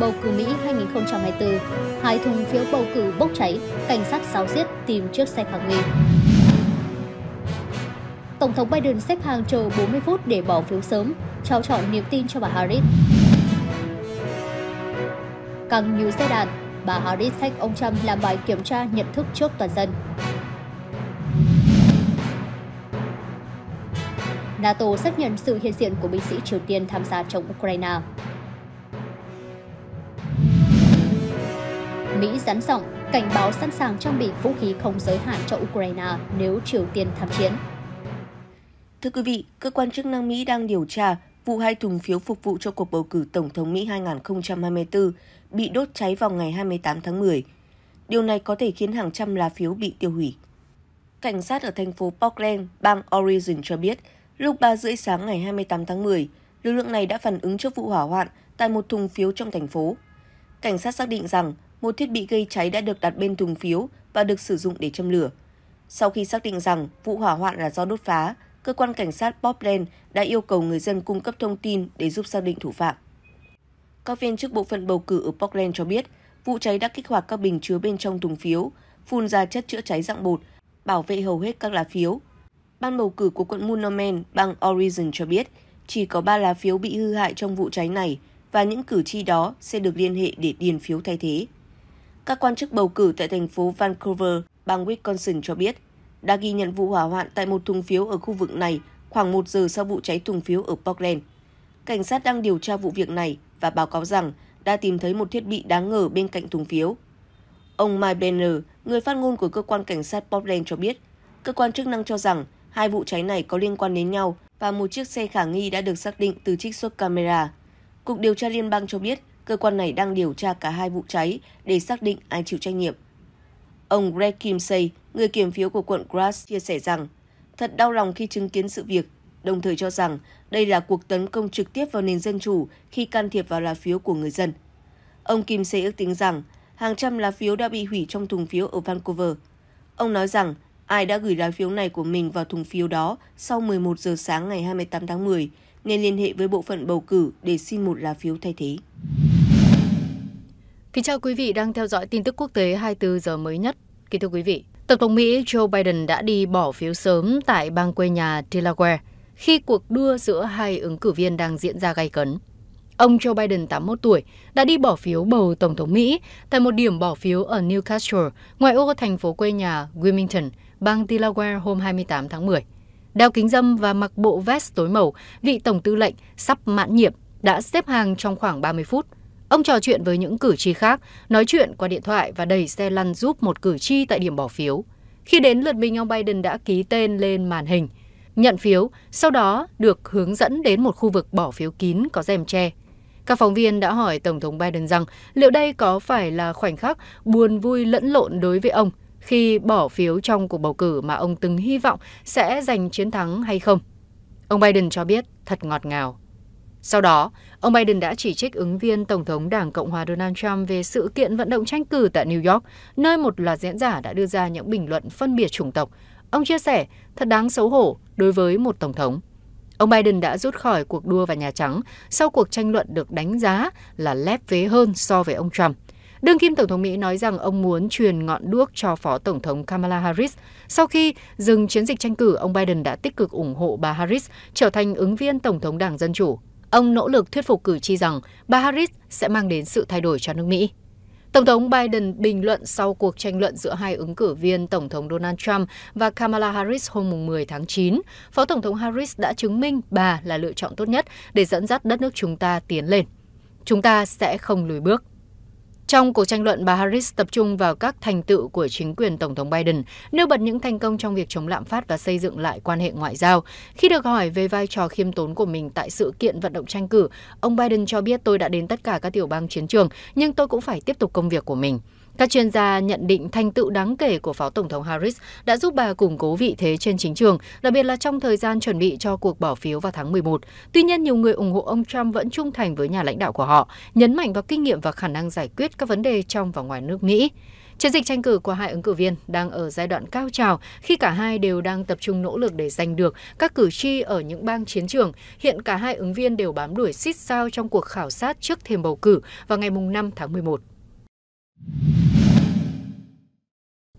bầu cử Mỹ 2024, hai thùng phiếu bầu cử bốc cháy, cảnh sát sáo xiết tìm chiếc xe khả nghi. Tổng thống Biden xếp hàng chờ 40 phút để bỏ phiếu sớm, trao chọn niềm tin cho bà Harris. Càng nhiều xe đàn, bà Harris thách ông Trump làm bài kiểm tra nhận thức trước toàn dân. NATO xác nhận sự hiện diện của binh sĩ Triều Tiên tham gia chống Ukraine. Mỹ gián rộng, cảnh báo sẵn sàng trang bị vũ khí không giới hạn cho Ukraine nếu Triều Tiên tham chiến. Thưa quý vị, cơ quan chức năng Mỹ đang điều tra vụ hai thùng phiếu phục vụ cho cuộc bầu cử Tổng thống Mỹ 2024 bị đốt cháy vào ngày 28 tháng 10. Điều này có thể khiến hàng trăm lá phiếu bị tiêu hủy. Cảnh sát ở thành phố Portland, bang Oregon cho biết, lúc 3 rưỡi sáng ngày 28 tháng 10, lực lượng này đã phản ứng trước vụ hỏa hoạn tại một thùng phiếu trong thành phố. Cảnh sát xác định rằng một thiết bị gây cháy đã được đặt bên thùng phiếu và được sử dụng để châm lửa. Sau khi xác định rằng vụ hỏa hoạn là do đốt phá, cơ quan cảnh sát Portland đã yêu cầu người dân cung cấp thông tin để giúp xác định thủ phạm. Các viên chức bộ phận bầu cử ở Portland cho biết, vụ cháy đã kích hoạt các bình chứa bên trong thùng phiếu, phun ra chất chữa cháy dạng bột, bảo vệ hầu hết các lá phiếu. Ban bầu cử của quận Monument, bang Oregon cho biết, chỉ có 3 lá phiếu bị hư hại trong vụ cháy này và những cử tri đó sẽ được liên hệ để điền phiếu thay thế. Các quan chức bầu cử tại thành phố Vancouver, bang Wisconsin cho biết, đã ghi nhận vụ hỏa hoạn tại một thùng phiếu ở khu vực này khoảng 1 giờ sau vụ cháy thùng phiếu ở Portland. Cảnh sát đang điều tra vụ việc này và báo cáo rằng đã tìm thấy một thiết bị đáng ngờ bên cạnh thùng phiếu. Ông Mike Brenner, người phát ngôn của cơ quan cảnh sát Portland cho biết, cơ quan chức năng cho rằng hai vụ cháy này có liên quan đến nhau và một chiếc xe khả nghi đã được xác định từ trích xuất camera. Cục điều tra liên bang cho biết cơ quan này đang điều tra cả hai vụ cháy để xác định ai chịu trách nhiệm. Ông Greg Kimsey, người kiểm phiếu của quận Grass, chia sẻ rằng thật đau lòng khi chứng kiến sự việc, đồng thời cho rằng đây là cuộc tấn công trực tiếp vào nền dân chủ khi can thiệp vào lá phiếu của người dân. Ông Kimsey ước tính rằng hàng trăm lá phiếu đã bị hủy trong thùng phiếu ở Vancouver. Ông nói rằng ai đã gửi lá phiếu này của mình vào thùng phiếu đó sau 11 giờ sáng ngày 28 tháng 10 nên liên hệ với bộ phận bầu cử để xin một lá phiếu thay thế. Kính chào quý vị đang theo dõi tin tức quốc tế 24 giờ mới nhất. Kính thưa quý vị, Tổng thống Mỹ Joe Biden đã đi bỏ phiếu sớm tại bang quê nhà Delaware khi cuộc đua giữa hai ứng cử viên đang diễn ra gay cấn. Ông Joe Biden, 81 tuổi, đã đi bỏ phiếu bầu Tổng thống Mỹ tại một điểm bỏ phiếu ở newcastle ngoại ô thành phố quê nhà Wilmington, bang Delaware hôm 28 tháng 10. Đeo kính dâm và mặc bộ vest tối màu, vị Tổng tư lệnh sắp mãn nhiệm đã xếp hàng trong khoảng 30 phút – Ông trò chuyện với những cử tri khác, nói chuyện qua điện thoại và đẩy xe lăn giúp một cử tri tại điểm bỏ phiếu. Khi đến lượt mình, ông Biden đã ký tên lên màn hình, nhận phiếu, sau đó được hướng dẫn đến một khu vực bỏ phiếu kín có rèm tre. Các phóng viên đã hỏi Tổng thống Biden rằng liệu đây có phải là khoảnh khắc buồn vui lẫn lộn đối với ông khi bỏ phiếu trong cuộc bầu cử mà ông từng hy vọng sẽ giành chiến thắng hay không. Ông Biden cho biết thật ngọt ngào. Sau đó, ông Biden đã chỉ trích ứng viên Tổng thống Đảng Cộng hòa Donald Trump về sự kiện vận động tranh cử tại New York, nơi một loạt diễn giả đã đưa ra những bình luận phân biệt chủng tộc. Ông chia sẻ, thật đáng xấu hổ đối với một Tổng thống. Ông Biden đã rút khỏi cuộc đua vào Nhà Trắng sau cuộc tranh luận được đánh giá là lép vế hơn so với ông Trump. Đương kim Tổng thống Mỹ nói rằng ông muốn truyền ngọn đuốc cho Phó Tổng thống Kamala Harris. Sau khi dừng chiến dịch tranh cử, ông Biden đã tích cực ủng hộ bà Harris trở thành ứng viên Tổng thống Đảng Dân Chủ ông nỗ lực thuyết phục cử tri rằng bà Harris sẽ mang đến sự thay đổi cho nước Mỹ. Tổng thống Biden bình luận sau cuộc tranh luận giữa hai ứng cử viên Tổng thống Donald Trump và Kamala Harris hôm 10 tháng 9, Phó Tổng thống Harris đã chứng minh bà là lựa chọn tốt nhất để dẫn dắt đất nước chúng ta tiến lên. Chúng ta sẽ không lùi bước. Trong cuộc tranh luận, bà Harris tập trung vào các thành tựu của chính quyền Tổng thống Biden, nêu bật những thành công trong việc chống lạm phát và xây dựng lại quan hệ ngoại giao. Khi được hỏi về vai trò khiêm tốn của mình tại sự kiện vận động tranh cử, ông Biden cho biết tôi đã đến tất cả các tiểu bang chiến trường, nhưng tôi cũng phải tiếp tục công việc của mình. Các chuyên gia nhận định thành tựu đáng kể của Phó Tổng thống Harris đã giúp bà củng cố vị thế trên chính trường, đặc biệt là trong thời gian chuẩn bị cho cuộc bỏ phiếu vào tháng 11. Tuy nhiên, nhiều người ủng hộ ông Trump vẫn trung thành với nhà lãnh đạo của họ, nhấn mạnh vào kinh nghiệm và khả năng giải quyết các vấn đề trong và ngoài nước Mỹ. Chiến dịch tranh cử của hai ứng cử viên đang ở giai đoạn cao trào khi cả hai đều đang tập trung nỗ lực để giành được các cử tri ở những bang chiến trường. Hiện cả hai ứng viên đều bám đuổi xít sao trong cuộc khảo sát trước thềm bầu cử vào ngày 5 tháng 11.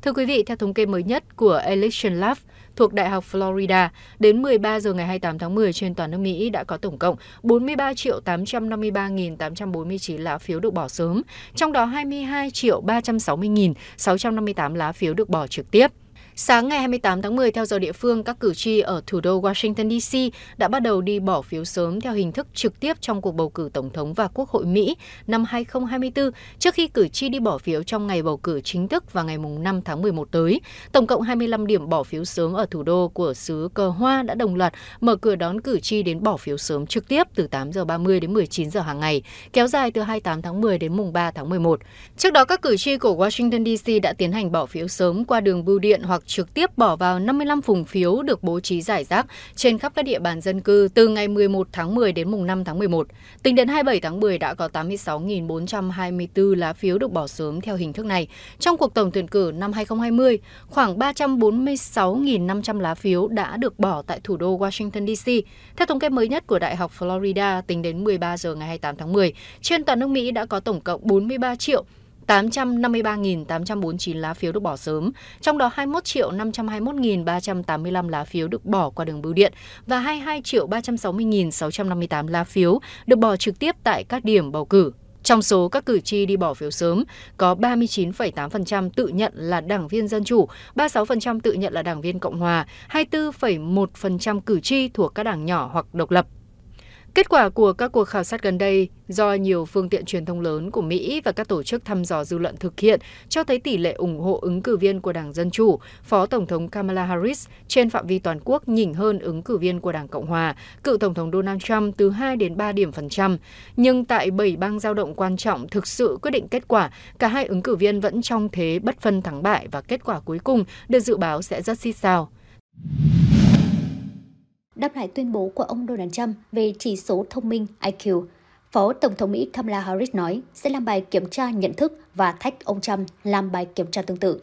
Thưa quý vị, theo thống kê mới nhất của Election Lab thuộc Đại học Florida, đến 13 giờ ngày 28 tháng 10 trên toàn nước Mỹ đã có tổng cộng 43 triệu 853.849 lá phiếu được bỏ sớm, trong đó 22 triệu 360.658 lá phiếu được bỏ trực tiếp. Sáng ngày 28 tháng 10, theo giờ địa phương, các cử tri ở thủ đô Washington DC đã bắt đầu đi bỏ phiếu sớm theo hình thức trực tiếp trong cuộc bầu cử Tổng thống và Quốc hội Mỹ năm 2024, trước khi cử tri đi bỏ phiếu trong ngày bầu cử chính thức vào ngày 5 tháng 11 tới. Tổng cộng 25 điểm bỏ phiếu sớm ở thủ đô của xứ Cờ Hoa đã đồng loạt mở cửa đón cử tri đến bỏ phiếu sớm trực tiếp từ 8 giờ 30 đến 19 giờ hàng ngày, kéo dài từ 28 tháng 10 đến mùng 3 tháng 11. Trước đó, các cử tri của Washington DC đã tiến hành bỏ phiếu sớm qua đường bưu điện hoặc trực tiếp bỏ vào 55 vùng phiếu được bố trí giải rác trên khắp các địa bàn dân cư từ ngày 11 tháng 10 đến mùng 5 tháng 11. Tính đến 27 tháng 10 đã có 86.424 lá phiếu được bỏ sớm theo hình thức này. Trong cuộc tổng tuyển cử năm 2020, khoảng 346.500 lá phiếu đã được bỏ tại thủ đô Washington DC. Theo thống kê mới nhất của Đại học Florida, tính đến 13 giờ ngày 28 tháng 10, trên toàn nước Mỹ đã có tổng cộng 43 triệu 853.849 lá phiếu được bỏ sớm, trong đó 21 521.385 lá phiếu được bỏ qua đường bưu điện và 22 360.658 lá phiếu được bỏ trực tiếp tại các điểm bầu cử. Trong số các cử tri đi bỏ phiếu sớm, có 39,8% tự nhận là đảng viên Dân Chủ, 36% tự nhận là đảng viên Cộng Hòa, 24,1% cử tri thuộc các đảng nhỏ hoặc độc lập. Kết quả của các cuộc khảo sát gần đây do nhiều phương tiện truyền thông lớn của Mỹ và các tổ chức thăm dò dư luận thực hiện cho thấy tỷ lệ ủng hộ ứng cử viên của Đảng Dân Chủ, Phó Tổng thống Kamala Harris trên phạm vi toàn quốc nhỉnh hơn ứng cử viên của Đảng Cộng Hòa, cựu Tổng thống Donald Trump từ 2 đến 3 điểm phần trăm. Nhưng tại 7 bang giao động quan trọng thực sự quyết định kết quả, cả hai ứng cử viên vẫn trong thế bất phân thắng bại và kết quả cuối cùng được dự báo sẽ rất xít sao đáp lại tuyên bố của ông Donald Trump về chỉ số thông minh IQ. Phó Tổng thống Mỹ Kamala Harris nói sẽ làm bài kiểm tra nhận thức và thách ông Trump làm bài kiểm tra tương tự.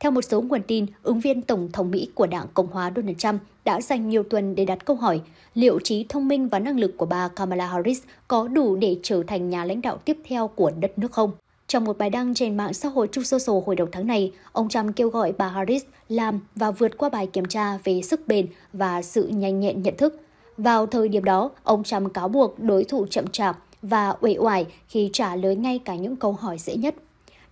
Theo một số nguồn tin, ứng viên Tổng thống Mỹ của Đảng Cộng hòa Donald Trump đã dành nhiều tuần để đặt câu hỏi liệu trí thông minh và năng lực của bà Kamala Harris có đủ để trở thành nhà lãnh đạo tiếp theo của đất nước không. Trong một bài đăng trên mạng xã hội True Social hồi đầu tháng này, ông Trump kêu gọi bà Harris làm và vượt qua bài kiểm tra về sức bền và sự nhanh nhẹn nhận thức. Vào thời điểm đó, ông Trump cáo buộc đối thủ chậm chạp và uể oải khi trả lời ngay cả những câu hỏi dễ nhất.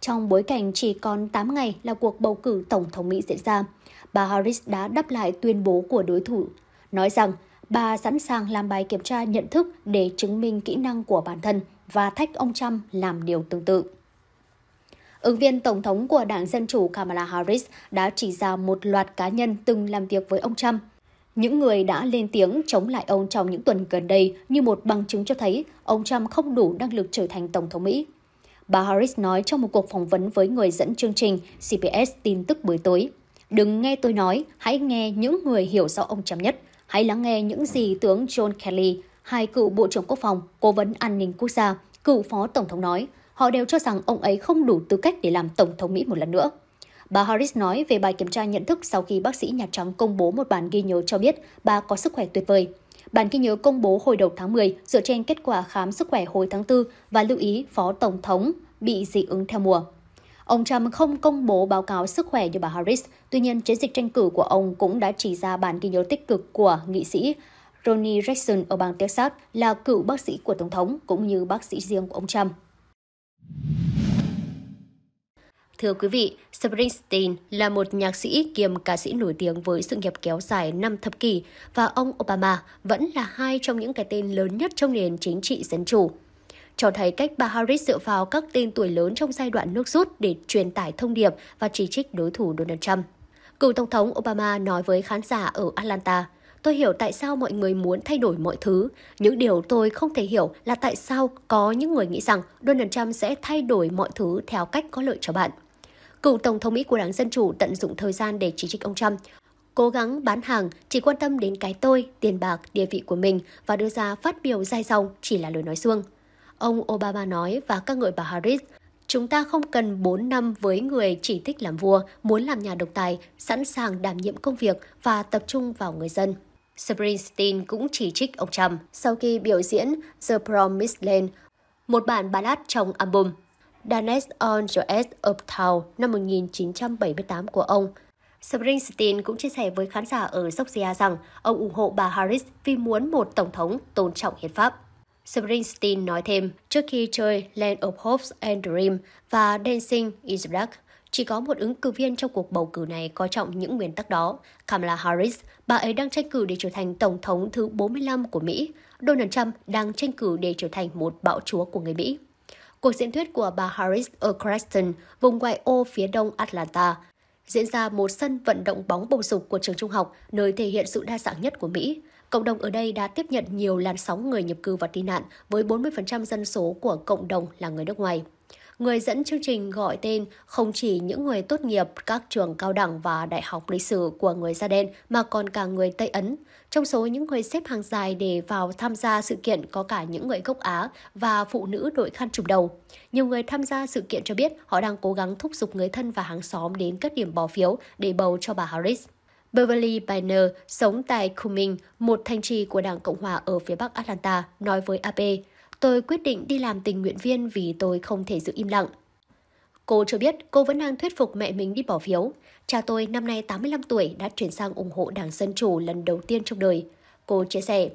Trong bối cảnh chỉ còn 8 ngày là cuộc bầu cử Tổng thống Mỹ diễn ra, bà Harris đã đáp lại tuyên bố của đối thủ, nói rằng bà sẵn sàng làm bài kiểm tra nhận thức để chứng minh kỹ năng của bản thân và thách ông Trump làm điều tương tự. Ứng viên Tổng thống của Đảng Dân Chủ Kamala Harris đã chỉ ra một loạt cá nhân từng làm việc với ông Trump. Những người đã lên tiếng chống lại ông trong những tuần gần đây như một bằng chứng cho thấy ông Trump không đủ năng lực trở thành Tổng thống Mỹ. Bà Harris nói trong một cuộc phỏng vấn với người dẫn chương trình CBS tin tức buổi tối. Đừng nghe tôi nói, hãy nghe những người hiểu rõ ông Trump nhất. Hãy lắng nghe những gì tướng John Kelly, hai cựu Bộ trưởng Quốc phòng, Cố vấn An ninh Quốc gia, cựu Phó Tổng thống nói – họ đều cho rằng ông ấy không đủ tư cách để làm Tổng thống Mỹ một lần nữa. Bà Harris nói về bài kiểm tra nhận thức sau khi bác sĩ Nhà Trắng công bố một bản ghi nhớ cho biết bà có sức khỏe tuyệt vời. Bản ghi nhớ công bố hồi đầu tháng 10 dựa trên kết quả khám sức khỏe hồi tháng 4 và lưu ý Phó Tổng thống bị dị ứng theo mùa. Ông Trump không công bố báo cáo sức khỏe như bà Harris, tuy nhiên chiến dịch tranh cử của ông cũng đã chỉ ra bản ghi nhớ tích cực của nghị sĩ Ronnie Jackson ở bang Texas là cựu bác sĩ của Tổng thống cũng như bác sĩ riêng của ông Trump. Thưa quý vị, Springsteen là một nhạc sĩ kiêm ca sĩ nổi tiếng với sự nghiệp kéo dài 5 thập kỷ và ông Obama vẫn là hai trong những cái tên lớn nhất trong nền chính trị dân chủ. Cho thấy cách bà Harris dựa vào các tên tuổi lớn trong giai đoạn nước rút để truyền tải thông điệp và chỉ trích đối thủ Donald Trump. Cựu Tổng thống Obama nói với khán giả ở Atlanta – Tôi hiểu tại sao mọi người muốn thay đổi mọi thứ. Những điều tôi không thể hiểu là tại sao có những người nghĩ rằng Donald Trump sẽ thay đổi mọi thứ theo cách có lợi cho bạn. Cựu Tổng thống Mỹ của Đảng Dân Chủ tận dụng thời gian để chỉ trích ông Trump, cố gắng bán hàng, chỉ quan tâm đến cái tôi, tiền bạc, địa vị của mình và đưa ra phát biểu dai dòng chỉ là lời nói xuông Ông Obama nói và các người bà Harris, chúng ta không cần 4 năm với người chỉ thích làm vua, muốn làm nhà độc tài, sẵn sàng đảm nhiệm công việc và tập trung vào người dân. Springsteen cũng chỉ trích ông Trump sau khi biểu diễn The Promised Land, một bản ballad trong album Dance on the Edge of Town năm 1978 của ông. Springsteen cũng chia sẻ với khán giả ở Georgia rằng ông ủng hộ bà Harris vì muốn một tổng thống tôn trọng hiến pháp. Springsteen nói thêm, trước khi chơi Land of Hopes and Dreams và Dancing in the Dark, chỉ có một ứng cử viên trong cuộc bầu cử này có trọng những nguyên tắc đó. Kamala Harris, bà ấy đang tranh cử để trở thành Tổng thống thứ 45 của Mỹ. Donald Trump đang tranh cử để trở thành một bạo chúa của người Mỹ. Cuộc diễn thuyết của bà Harris ở Creston, vùng ngoại ô phía đông Atlanta, diễn ra một sân vận động bóng bầu dục của trường trung học, nơi thể hiện sự đa dạng nhất của Mỹ. Cộng đồng ở đây đã tiếp nhận nhiều làn sóng người nhập cư và tị nạn với 40% dân số của cộng đồng là người nước ngoài. Người dẫn chương trình gọi tên không chỉ những người tốt nghiệp các trường cao đẳng và đại học lịch sử của người da đen mà còn cả người Tây Ấn. Trong số những người xếp hàng dài để vào tham gia sự kiện có cả những người gốc Á và phụ nữ đội khăn trùm đầu. Nhiều người tham gia sự kiện cho biết họ đang cố gắng thúc giục người thân và hàng xóm đến các điểm bỏ phiếu để bầu cho bà Harris. Beverly Biner sống tại Cumming, một thành trì của Đảng Cộng hòa ở phía bắc Atlanta, nói với AP, Tôi quyết định đi làm tình nguyện viên vì tôi không thể giữ im lặng. Cô cho biết cô vẫn đang thuyết phục mẹ mình đi bỏ phiếu. Cha tôi năm nay 85 tuổi đã chuyển sang ủng hộ Đảng Dân Chủ lần đầu tiên trong đời. Cô chia sẻ.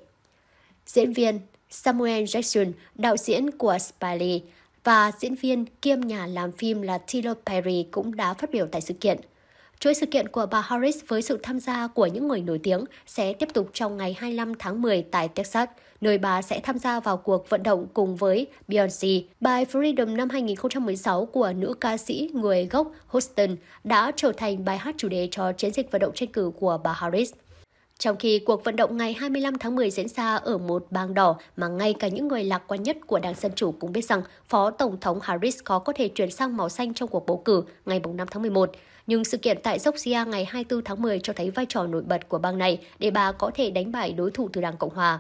Diễn viên Samuel Jackson, đạo diễn của Spiley và diễn viên kiêm nhà làm phim là Tilo Perry cũng đã phát biểu tại sự kiện. Chuỗi sự kiện của bà Harris với sự tham gia của những người nổi tiếng sẽ tiếp tục trong ngày 25 tháng 10 tại Texas – nơi bà sẽ tham gia vào cuộc vận động cùng với Beyoncé. Bài Freedom năm 2016 của nữ ca sĩ người gốc Houston đã trở thành bài hát chủ đề cho chiến dịch vận động tranh cử của bà Harris. Trong khi cuộc vận động ngày 25 tháng 10 diễn ra ở một bang đỏ mà ngay cả những người lạc quan nhất của Đảng Dân Chủ cũng biết rằng Phó Tổng thống Harris khó có thể chuyển sang màu xanh trong cuộc bầu cử ngày 5 tháng 11. Nhưng sự kiện tại Georgia ngày 24 tháng 10 cho thấy vai trò nổi bật của bang này để bà có thể đánh bại đối thủ từ Đảng Cộng Hòa.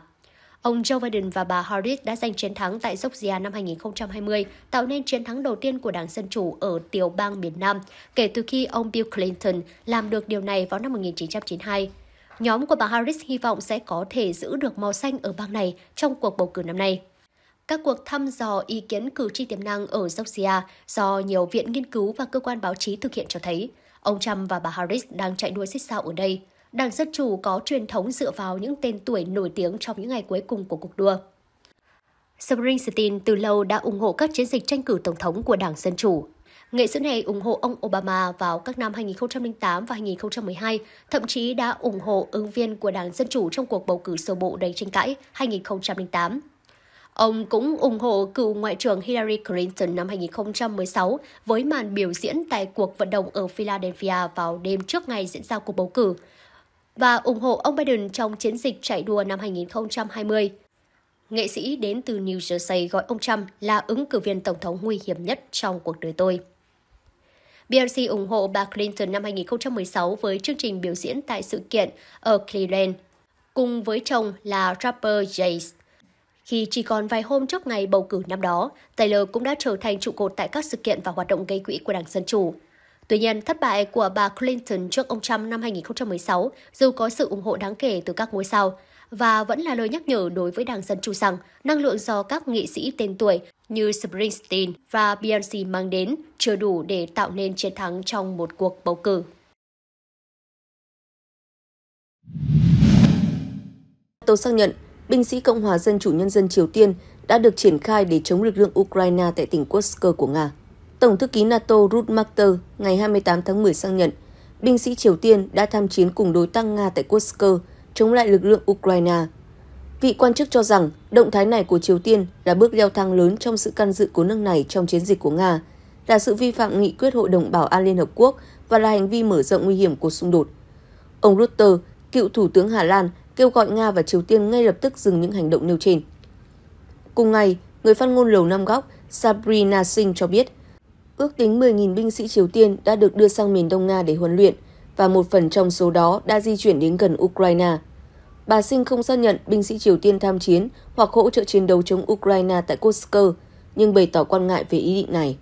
Ông Joe Biden và bà Harris đã giành chiến thắng tại Georgia năm 2020, tạo nên chiến thắng đầu tiên của Đảng Dân Chủ ở tiểu bang miền Nam kể từ khi ông Bill Clinton làm được điều này vào năm 1992. Nhóm của bà Harris hy vọng sẽ có thể giữ được màu xanh ở bang này trong cuộc bầu cử năm nay. Các cuộc thăm dò ý kiến cử tri tiềm năng ở Georgia do nhiều viện nghiên cứu và cơ quan báo chí thực hiện cho thấy, ông Trump và bà Harris đang chạy đua xích sao ở đây – Đảng Dân Chủ có truyền thống dựa vào những tên tuổi nổi tiếng trong những ngày cuối cùng của cuộc đua. Springsteen từ lâu đã ủng hộ các chiến dịch tranh cử Tổng thống của Đảng Dân Chủ. Nghệ sĩ này ủng hộ ông Obama vào các năm 2008 và 2012, thậm chí đã ủng hộ ứng viên của Đảng Dân Chủ trong cuộc bầu cử sơ bộ đầy tranh cãi 2008. Ông cũng ủng hộ cựu Ngoại trưởng Hillary Clinton năm 2016 với màn biểu diễn tại cuộc vận động ở Philadelphia vào đêm trước ngày diễn ra cuộc bầu cử, và ủng hộ ông Biden trong chiến dịch chạy đua năm 2020. Nghệ sĩ đến từ New Jersey gọi ông Trump là ứng cử viên tổng thống nguy hiểm nhất trong cuộc đời tôi. Beyoncé ủng hộ bà Clinton năm 2016 với chương trình biểu diễn tại sự kiện ở Cleveland, cùng với chồng là rapper Jace. Khi chỉ còn vài hôm trước ngày bầu cử năm đó, Taylor cũng đã trở thành trụ cột tại các sự kiện và hoạt động gây quỹ của Đảng Dân Chủ. Tuy nhiên, thất bại của bà Clinton trước ông Trump năm 2016 dù có sự ủng hộ đáng kể từ các ngôi sao, và vẫn là lời nhắc nhở đối với Đảng Dân Chủ rằng năng lượng do các nghị sĩ tên tuổi như Springsteen và Beyoncé mang đến chưa đủ để tạo nên chiến thắng trong một cuộc bầu cử. NATO xác nhận binh sĩ Cộng hòa Dân chủ Nhân dân Triều Tiên đã được triển khai để chống lực lượng Ukraine tại tỉnh Kursk của Nga. Tổng thư ký NATO Ruth Marter ngày 28 tháng 10 xác nhận, binh sĩ Triều Tiên đã tham chiến cùng đối tác Nga tại Kursk chống lại lực lượng Ukraine. Vị quan chức cho rằng động thái này của Triều Tiên là bước leo thang lớn trong sự can dự của nước này trong chiến dịch của Nga, là sự vi phạm nghị quyết Hội đồng Bảo an Liên Hợp Quốc và là hành vi mở rộng nguy hiểm của xung đột. Ông Rutte, cựu thủ tướng Hà Lan, kêu gọi Nga và Triều Tiên ngay lập tức dừng những hành động nêu trên. Cùng ngày, người phát ngôn Lầu Năm Góc Sabrina Singh cho biết Ước tính 10.000 binh sĩ Triều Tiên đã được đưa sang miền Đông Nga để huấn luyện và một phần trong số đó đã di chuyển đến gần Ukraine. Bà Sinh không xác nhận binh sĩ Triều Tiên tham chiến hoặc hỗ trợ chiến đấu chống Ukraine tại Kursk, nhưng bày tỏ quan ngại về ý định này.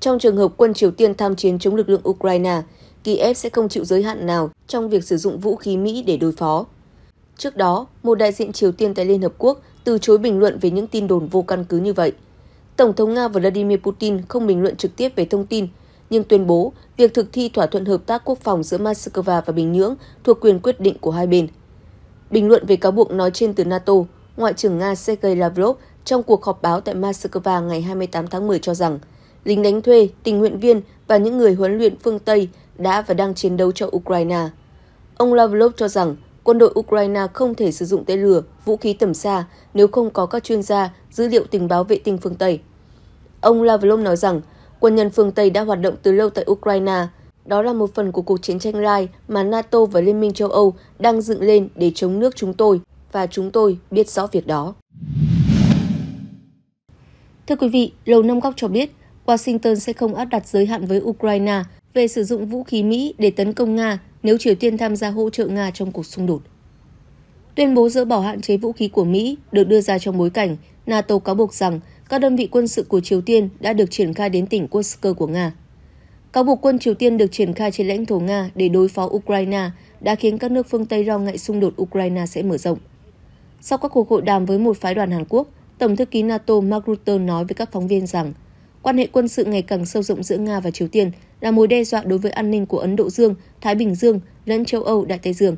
Trong trường hợp quân Triều Tiên tham chiến chống lực lượng Ukraine, Kiev sẽ không chịu giới hạn nào trong việc sử dụng vũ khí Mỹ để đối phó. Trước đó, một đại diện Triều Tiên tại Liên Hợp Quốc từ chối bình luận về những tin đồn vô căn cứ như vậy – Tổng thống Nga Vladimir Putin không bình luận trực tiếp về thông tin, nhưng tuyên bố việc thực thi thỏa thuận hợp tác quốc phòng giữa Moscow và Bình Nhưỡng thuộc quyền quyết định của hai bên. Bình luận về cáo buộc nói trên từ NATO, Ngoại trưởng Nga Sergei Lavrov trong cuộc họp báo tại Moscow ngày 28 tháng 10 cho rằng lính đánh thuê, tình nguyện viên và những người huấn luyện phương Tây đã và đang chiến đấu cho Ukraine. Ông Lavrov cho rằng quân đội Ukraine không thể sử dụng tên lửa, vũ khí tầm xa nếu không có các chuyên gia, dữ liệu tình báo vệ tinh phương Tây. Ông Lavrov nói rằng quân nhân phương Tây đã hoạt động từ lâu tại Ukraine. Đó là một phần của cuộc chiến tranh lai mà NATO và Liên minh châu Âu đang dựng lên để chống nước chúng tôi, và chúng tôi biết rõ việc đó. Thưa quý vị, Lầu Năm Góc cho biết Washington sẽ không áp đặt giới hạn với Ukraine về sử dụng vũ khí Mỹ để tấn công Nga nếu Triều Tiên tham gia hỗ trợ Nga trong cuộc xung đột. Tuyên bố dỡ bỏ hạn chế vũ khí của Mỹ được đưa ra trong bối cảnh NATO cáo buộc rằng các đơn vị quân sự của Triều Tiên đã được triển khai đến tỉnh Kursk của Nga. Cáo buộc quân Triều Tiên được triển khai trên lãnh thổ Nga để đối phó Ukraine đã khiến các nước phương Tây lo ngại xung đột Ukraine sẽ mở rộng. Sau các cuộc hội đàm với một phái đoàn Hàn Quốc, Tổng thư ký NATO Mark Rutte nói với các phóng viên rằng quan hệ quân sự ngày càng sâu rộng giữa Nga và Triều Tiên là mối đe dọa đối với an ninh của Ấn Độ Dương, Thái Bình Dương lẫn châu Âu Đại Tây Dương.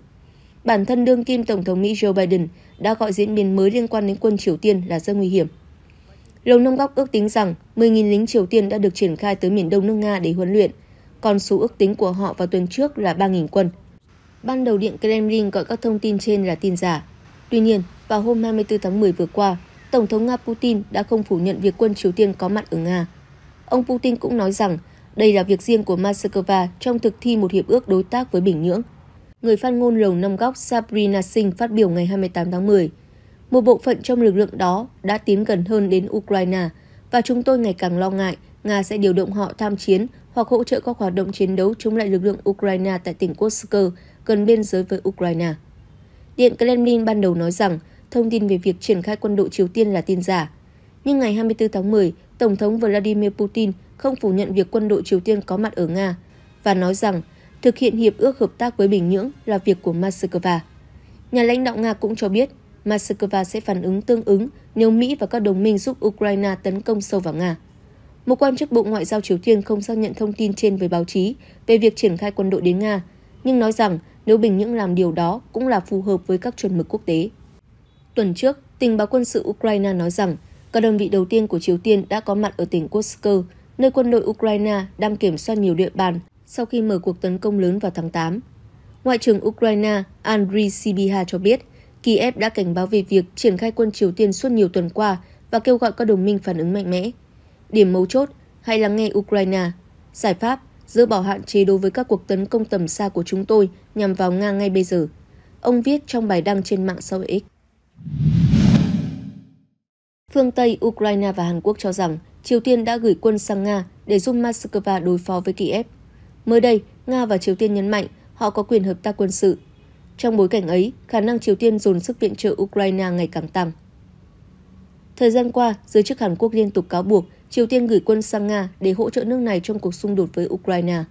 Bản thân đương kim Tổng thống Mỹ Joe Biden đã gọi diễn biến mới liên quan đến quân Triều Tiên là rất nguy hiểm. Lầu Năm Góc ước tính rằng 10.000 lính Triều Tiên đã được triển khai tới miền đông nước Nga để huấn luyện. còn số ước tính của họ vào tuần trước là 3.000 quân. Ban đầu Điện Kremlin gọi các thông tin trên là tin giả. Tuy nhiên, vào hôm 24 tháng 10 vừa qua, Tổng thống Nga Putin đã không phủ nhận việc quân Triều Tiên có mặt ở Nga. Ông Putin cũng nói rằng đây là việc riêng của Moscow trong thực thi một hiệp ước đối tác với Bình Nhưỡng. Người phát ngôn Lầu Năm Góc Sabrina Singh phát biểu ngày 28 tháng 10 một bộ phận trong lực lượng đó đã tiến gần hơn đến Ukraine và chúng tôi ngày càng lo ngại Nga sẽ điều động họ tham chiến hoặc hỗ trợ các hoạt động chiến đấu chống lại lực lượng Ukraine tại tỉnh Kursk gần biên giới với Ukraine. Điện Kremlin ban đầu nói rằng thông tin về việc triển khai quân đội Triều Tiên là tin giả. Nhưng ngày 24 tháng 10, Tổng thống Vladimir Putin không phủ nhận việc quân đội Triều Tiên có mặt ở Nga và nói rằng thực hiện hiệp ước hợp tác với Bình Nhưỡng là việc của Moscow. Nhà lãnh đạo Nga cũng cho biết Moscow sẽ phản ứng tương ứng nếu Mỹ và các đồng minh giúp Ukraine tấn công sâu vào Nga. Một quan chức Bộ Ngoại giao Triều Tiên không xác nhận thông tin trên với báo chí về việc triển khai quân đội đến Nga, nhưng nói rằng nếu Bình Nhưỡng làm điều đó cũng là phù hợp với các chuẩn mực quốc tế. Tuần trước, tình báo quân sự Ukraine nói rằng các đơn vị đầu tiên của Triều Tiên đã có mặt ở tỉnh Kursk, nơi quân đội Ukraine đang kiểm soát nhiều địa bàn sau khi mở cuộc tấn công lớn vào tháng 8. Ngoại trưởng Ukraine Andriy Sibiha cho biết Kiev đã cảnh báo về việc triển khai quân Triều Tiên suốt nhiều tuần qua và kêu gọi các đồng minh phản ứng mạnh mẽ. Điểm mấu chốt, hãy lắng nghe Ukraine. Giải pháp, dỡ bỏ hạn chế đối với các cuộc tấn công tầm xa của chúng tôi nhằm vào Nga ngay bây giờ. Ông viết trong bài đăng trên mạng xã hội X. Phương Tây, Ukraine và Hàn Quốc cho rằng Triều Tiên đã gửi quân sang Nga để giúp Moscow đối phó với Kiev. Mới đây, Nga và Triều Tiên nhấn mạnh họ có quyền hợp tác quân sự trong bối cảnh ấy, khả năng Triều Tiên dồn sức viện trợ Ukraine ngày càng tăng. Thời gian qua, giới chức Hàn Quốc liên tục cáo buộc Triều Tiên gửi quân sang Nga để hỗ trợ nước này trong cuộc xung đột với Ukraine.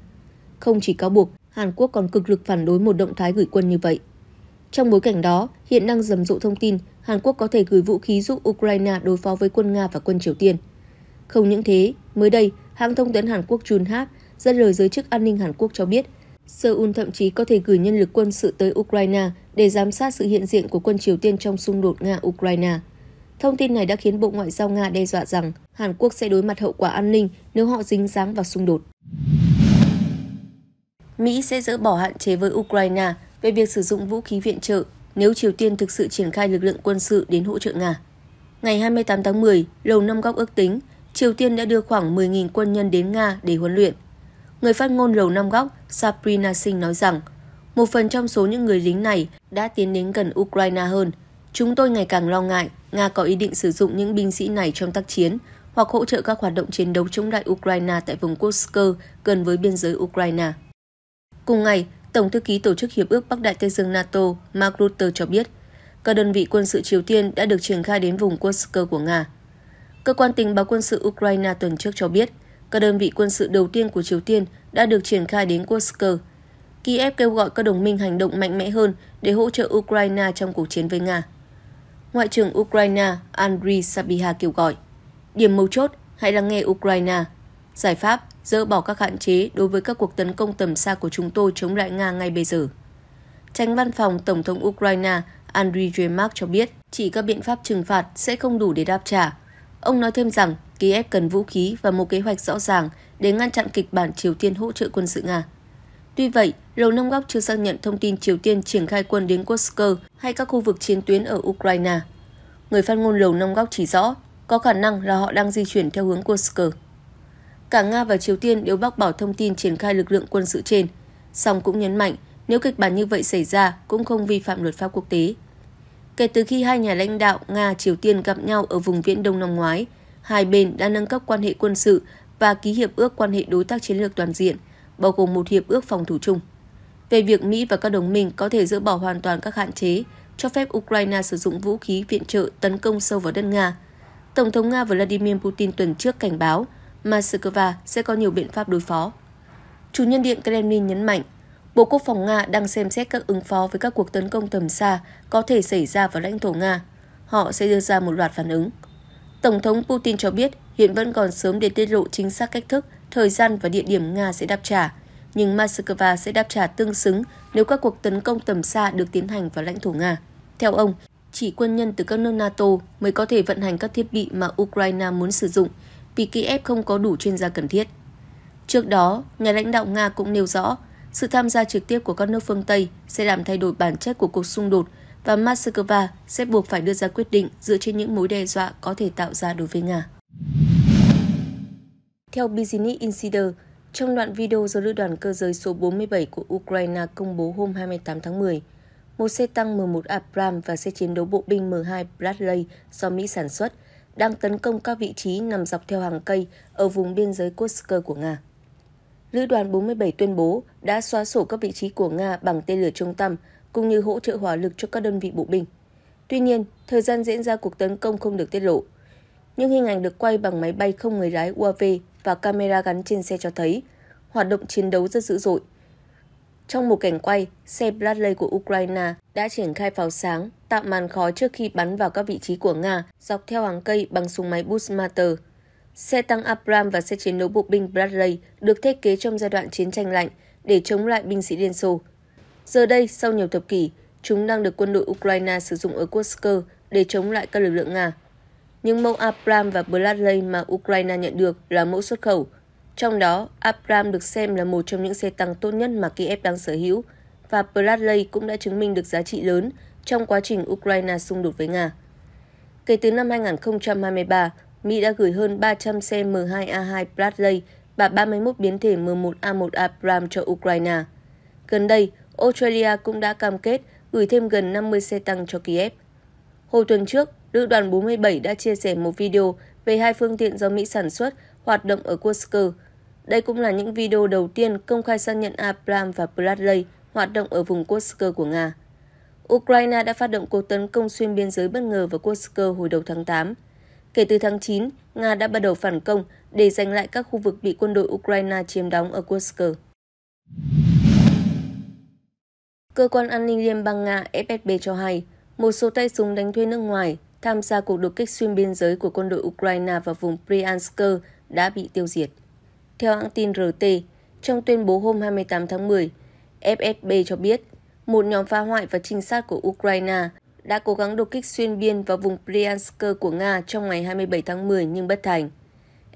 Không chỉ cáo buộc, Hàn Quốc còn cực lực phản đối một động thái gửi quân như vậy. Trong bối cảnh đó, hiện đang rầm rộ thông tin Hàn Quốc có thể gửi vũ khí giúp Ukraine đối phó với quân Nga và quân Triều Tiên. Không những thế, mới đây, hãng thông tấn Hàn Quốc Junhap dẫn lời giới chức an ninh Hàn Quốc cho biết Seoul thậm chí có thể gửi nhân lực quân sự tới Ukraine để giám sát sự hiện diện của quân Triều Tiên trong xung đột Nga-Ukraine. Thông tin này đã khiến Bộ Ngoại giao Nga đe dọa rằng Hàn Quốc sẽ đối mặt hậu quả an ninh nếu họ dính dáng vào xung đột. Mỹ sẽ dỡ bỏ hạn chế với Ukraine về việc sử dụng vũ khí viện trợ nếu Triều Tiên thực sự triển khai lực lượng quân sự đến hỗ trợ Nga. Ngày 28 tháng 10, Lầu Năm Góc ước tính Triều Tiên đã đưa khoảng 10.000 quân nhân đến Nga để huấn luyện. Người phát ngôn Lầu Năm Góc Sabrina Singh nói rằng, một phần trong số những người lính này đã tiến đến gần Ukraine hơn. Chúng tôi ngày càng lo ngại Nga có ý định sử dụng những binh sĩ này trong tác chiến hoặc hỗ trợ các hoạt động chiến đấu chống lại Ukraine tại vùng Kursk gần với biên giới Ukraine. Cùng ngày, Tổng thư ký Tổ chức Hiệp ước Bắc Đại Tây Dương NATO Mark Rutte cho biết, các đơn vị quân sự Triều Tiên đã được triển khai đến vùng Kursk của Nga. Cơ quan tình báo quân sự Ukraine tuần trước cho biết, các đơn vị quân sự đầu tiên của Triều Tiên đã được triển khai đến Kursk. Kiev kêu gọi các đồng minh hành động mạnh mẽ hơn để hỗ trợ Ukraine trong cuộc chiến với Nga. Ngoại trưởng Ukraine Andriy Sabiha kêu gọi, điểm mấu chốt hãy lắng nghe Ukraine, giải pháp dỡ bỏ các hạn chế đối với các cuộc tấn công tầm xa của chúng tôi chống lại Nga ngay bây giờ. Tránh văn phòng Tổng thống Ukraine Andriy Yermak cho biết, chỉ các biện pháp trừng phạt sẽ không đủ để đáp trả. Ông nói thêm rằng Kiev cần vũ khí và một kế hoạch rõ ràng để ngăn chặn kịch bản Triều Tiên hỗ trợ quân sự Nga. Tuy vậy, Lầu Năm Góc chưa xác nhận thông tin Triều Tiên triển khai quân đến Kursk hay các khu vực chiến tuyến ở Ukraine. Người phát ngôn Lầu Năm Góc chỉ rõ, có khả năng là họ đang di chuyển theo hướng Kursk. Cả Nga và Triều Tiên đều bác bỏ thông tin triển khai lực lượng quân sự trên, song cũng nhấn mạnh nếu kịch bản như vậy xảy ra cũng không vi phạm luật pháp quốc tế. Kể từ khi hai nhà lãnh đạo Nga-Triều Tiên gặp nhau ở vùng Viễn Đông năm ngoái, hai bên đã nâng cấp quan hệ quân sự và ký hiệp ước quan hệ đối tác chiến lược toàn diện, bao gồm một hiệp ước phòng thủ chung. Về việc Mỹ và các đồng minh có thể dỡ bỏ hoàn toàn các hạn chế cho phép Ukraine sử dụng vũ khí viện trợ tấn công sâu vào đất Nga, Tổng thống Nga Vladimir Putin tuần trước cảnh báo Moscow sẽ có nhiều biện pháp đối phó. Chủ nhân điện Kremlin nhấn mạnh, Bộ Quốc phòng Nga đang xem xét các ứng phó với các cuộc tấn công tầm xa có thể xảy ra vào lãnh thổ Nga. Họ sẽ đưa ra một loạt phản ứng. Tổng thống Putin cho biết hiện vẫn còn sớm để tiết lộ chính xác cách thức, thời gian và địa điểm Nga sẽ đáp trả, nhưng Moscow sẽ đáp trả tương xứng nếu các cuộc tấn công tầm xa được tiến hành vào lãnh thổ Nga. Theo ông, chỉ quân nhân từ các nước NATO mới có thể vận hành các thiết bị mà Ukraine muốn sử dụng, vì Kiev không có đủ chuyên gia cần thiết. Trước đó, nhà lãnh đạo Nga cũng nêu rõ, sự tham gia trực tiếp của các nước phương Tây sẽ làm thay đổi bản chất của cuộc xung đột và Moscow sẽ buộc phải đưa ra quyết định dựa trên những mối đe dọa có thể tạo ra đối với Nga. Theo Business Insider, trong đoạn video do lữ đoàn cơ giới số 47 của Ukraine công bố hôm 28 tháng 10, một xe tăng M1 Abram và xe chiến đấu bộ binh M2 Bradley do Mỹ sản xuất đang tấn công các vị trí nằm dọc theo hàng cây ở vùng biên giới Kursk của Nga. Lữ đoàn 47 tuyên bố đã xóa sổ các vị trí của Nga bằng tên lửa trung tâm cũng như hỗ trợ hỏa lực cho các đơn vị bộ binh. Tuy nhiên, thời gian diễn ra cuộc tấn công không được tiết lộ. Những hình ảnh được quay bằng máy bay không người lái UAV và camera gắn trên xe cho thấy hoạt động chiến đấu rất dữ dội. Trong một cảnh quay, xe Bradley của Ukraine đã triển khai pháo sáng, tạo màn khói trước khi bắn vào các vị trí của Nga dọc theo hàng cây bằng súng máy Bushmaster. Xe tăng Abram và xe chiến đấu bộ binh Bradley được thiết kế trong giai đoạn chiến tranh lạnh để chống lại binh sĩ Liên Xô Giờ đây, sau nhiều thập kỷ, chúng đang được quân đội Ukraine sử dụng ở Kursk để chống lại các lực lượng Nga. Những mẫu Abram và Bradley mà Ukraine nhận được là mẫu xuất khẩu. Trong đó, Abram được xem là một trong những xe tăng tốt nhất mà Kiev đang sở hữu, và Bradley cũng đã chứng minh được giá trị lớn trong quá trình Ukraine xung đột với Nga. Kể từ năm 2023, Mỹ đã gửi hơn 300 xe M2A2 Bradley và 31 biến thể M1A1 Abram cho Ukraine. Gần đây, Australia cũng đã cam kết gửi thêm gần 50 xe tăng cho Kiev. Hồi tuần trước, Lữ đoàn 47 đã chia sẻ một video về hai phương tiện do Mỹ sản xuất hoạt động ở Kursk. Đây cũng là những video đầu tiên công khai xác nhận Abram và Bradley hoạt động ở vùng Kursk của Nga. Ukraine đã phát động cuộc tấn công xuyên biên giới bất ngờ vào Kursk hồi đầu tháng 8. Kể từ tháng 9, Nga đã bắt đầu phản công để giành lại các khu vực bị quân đội Ukraine chiếm đóng ở Kursk. Cơ quan an ninh liên bang Nga FSB cho hay, một số tay súng đánh thuê nước ngoài tham gia cuộc đột kích xuyên biên giới của quân đội Ukraine vào vùng Bryansk đã bị tiêu diệt. Theo hãng tin RT, trong tuyên bố hôm 28 tháng 10, FSB cho biết một nhóm phá hoại và trinh sát của Ukraine đã cố gắng đột kích xuyên biên vào vùng Bryansk của Nga trong ngày 27 tháng 10 nhưng bất thành.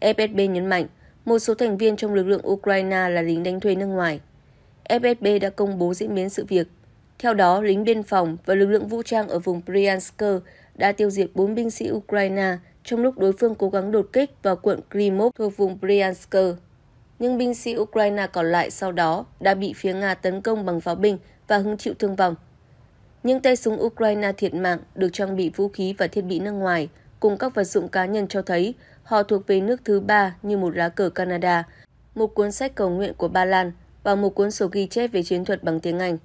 FSB nhấn mạnh, một số thành viên trong lực lượng Ukraine là lính đánh thuê nước ngoài. FSB đã công bố diễn biến sự việc. Theo đó, lính biên phòng và lực lượng vũ trang ở vùng Bryansk đã tiêu diệt 4 binh sĩ Ukraine trong lúc đối phương cố gắng đột kích vào quận Krimov thuộc vùng Bryansk. Nhưng binh sĩ Ukraine còn lại sau đó đã bị phía Nga tấn công bằng pháo binh và hứng chịu thương vong. Những tay súng Ukraine thiệt mạng được trang bị vũ khí và thiết bị nước ngoài cùng các vật dụng cá nhân cho thấy họ thuộc về nước thứ ba như một lá cờ Canada, một cuốn sách cầu nguyện của Ba Lan – và một cuốn sổ ghi chép về chiến thuật bằng tiếng Anh.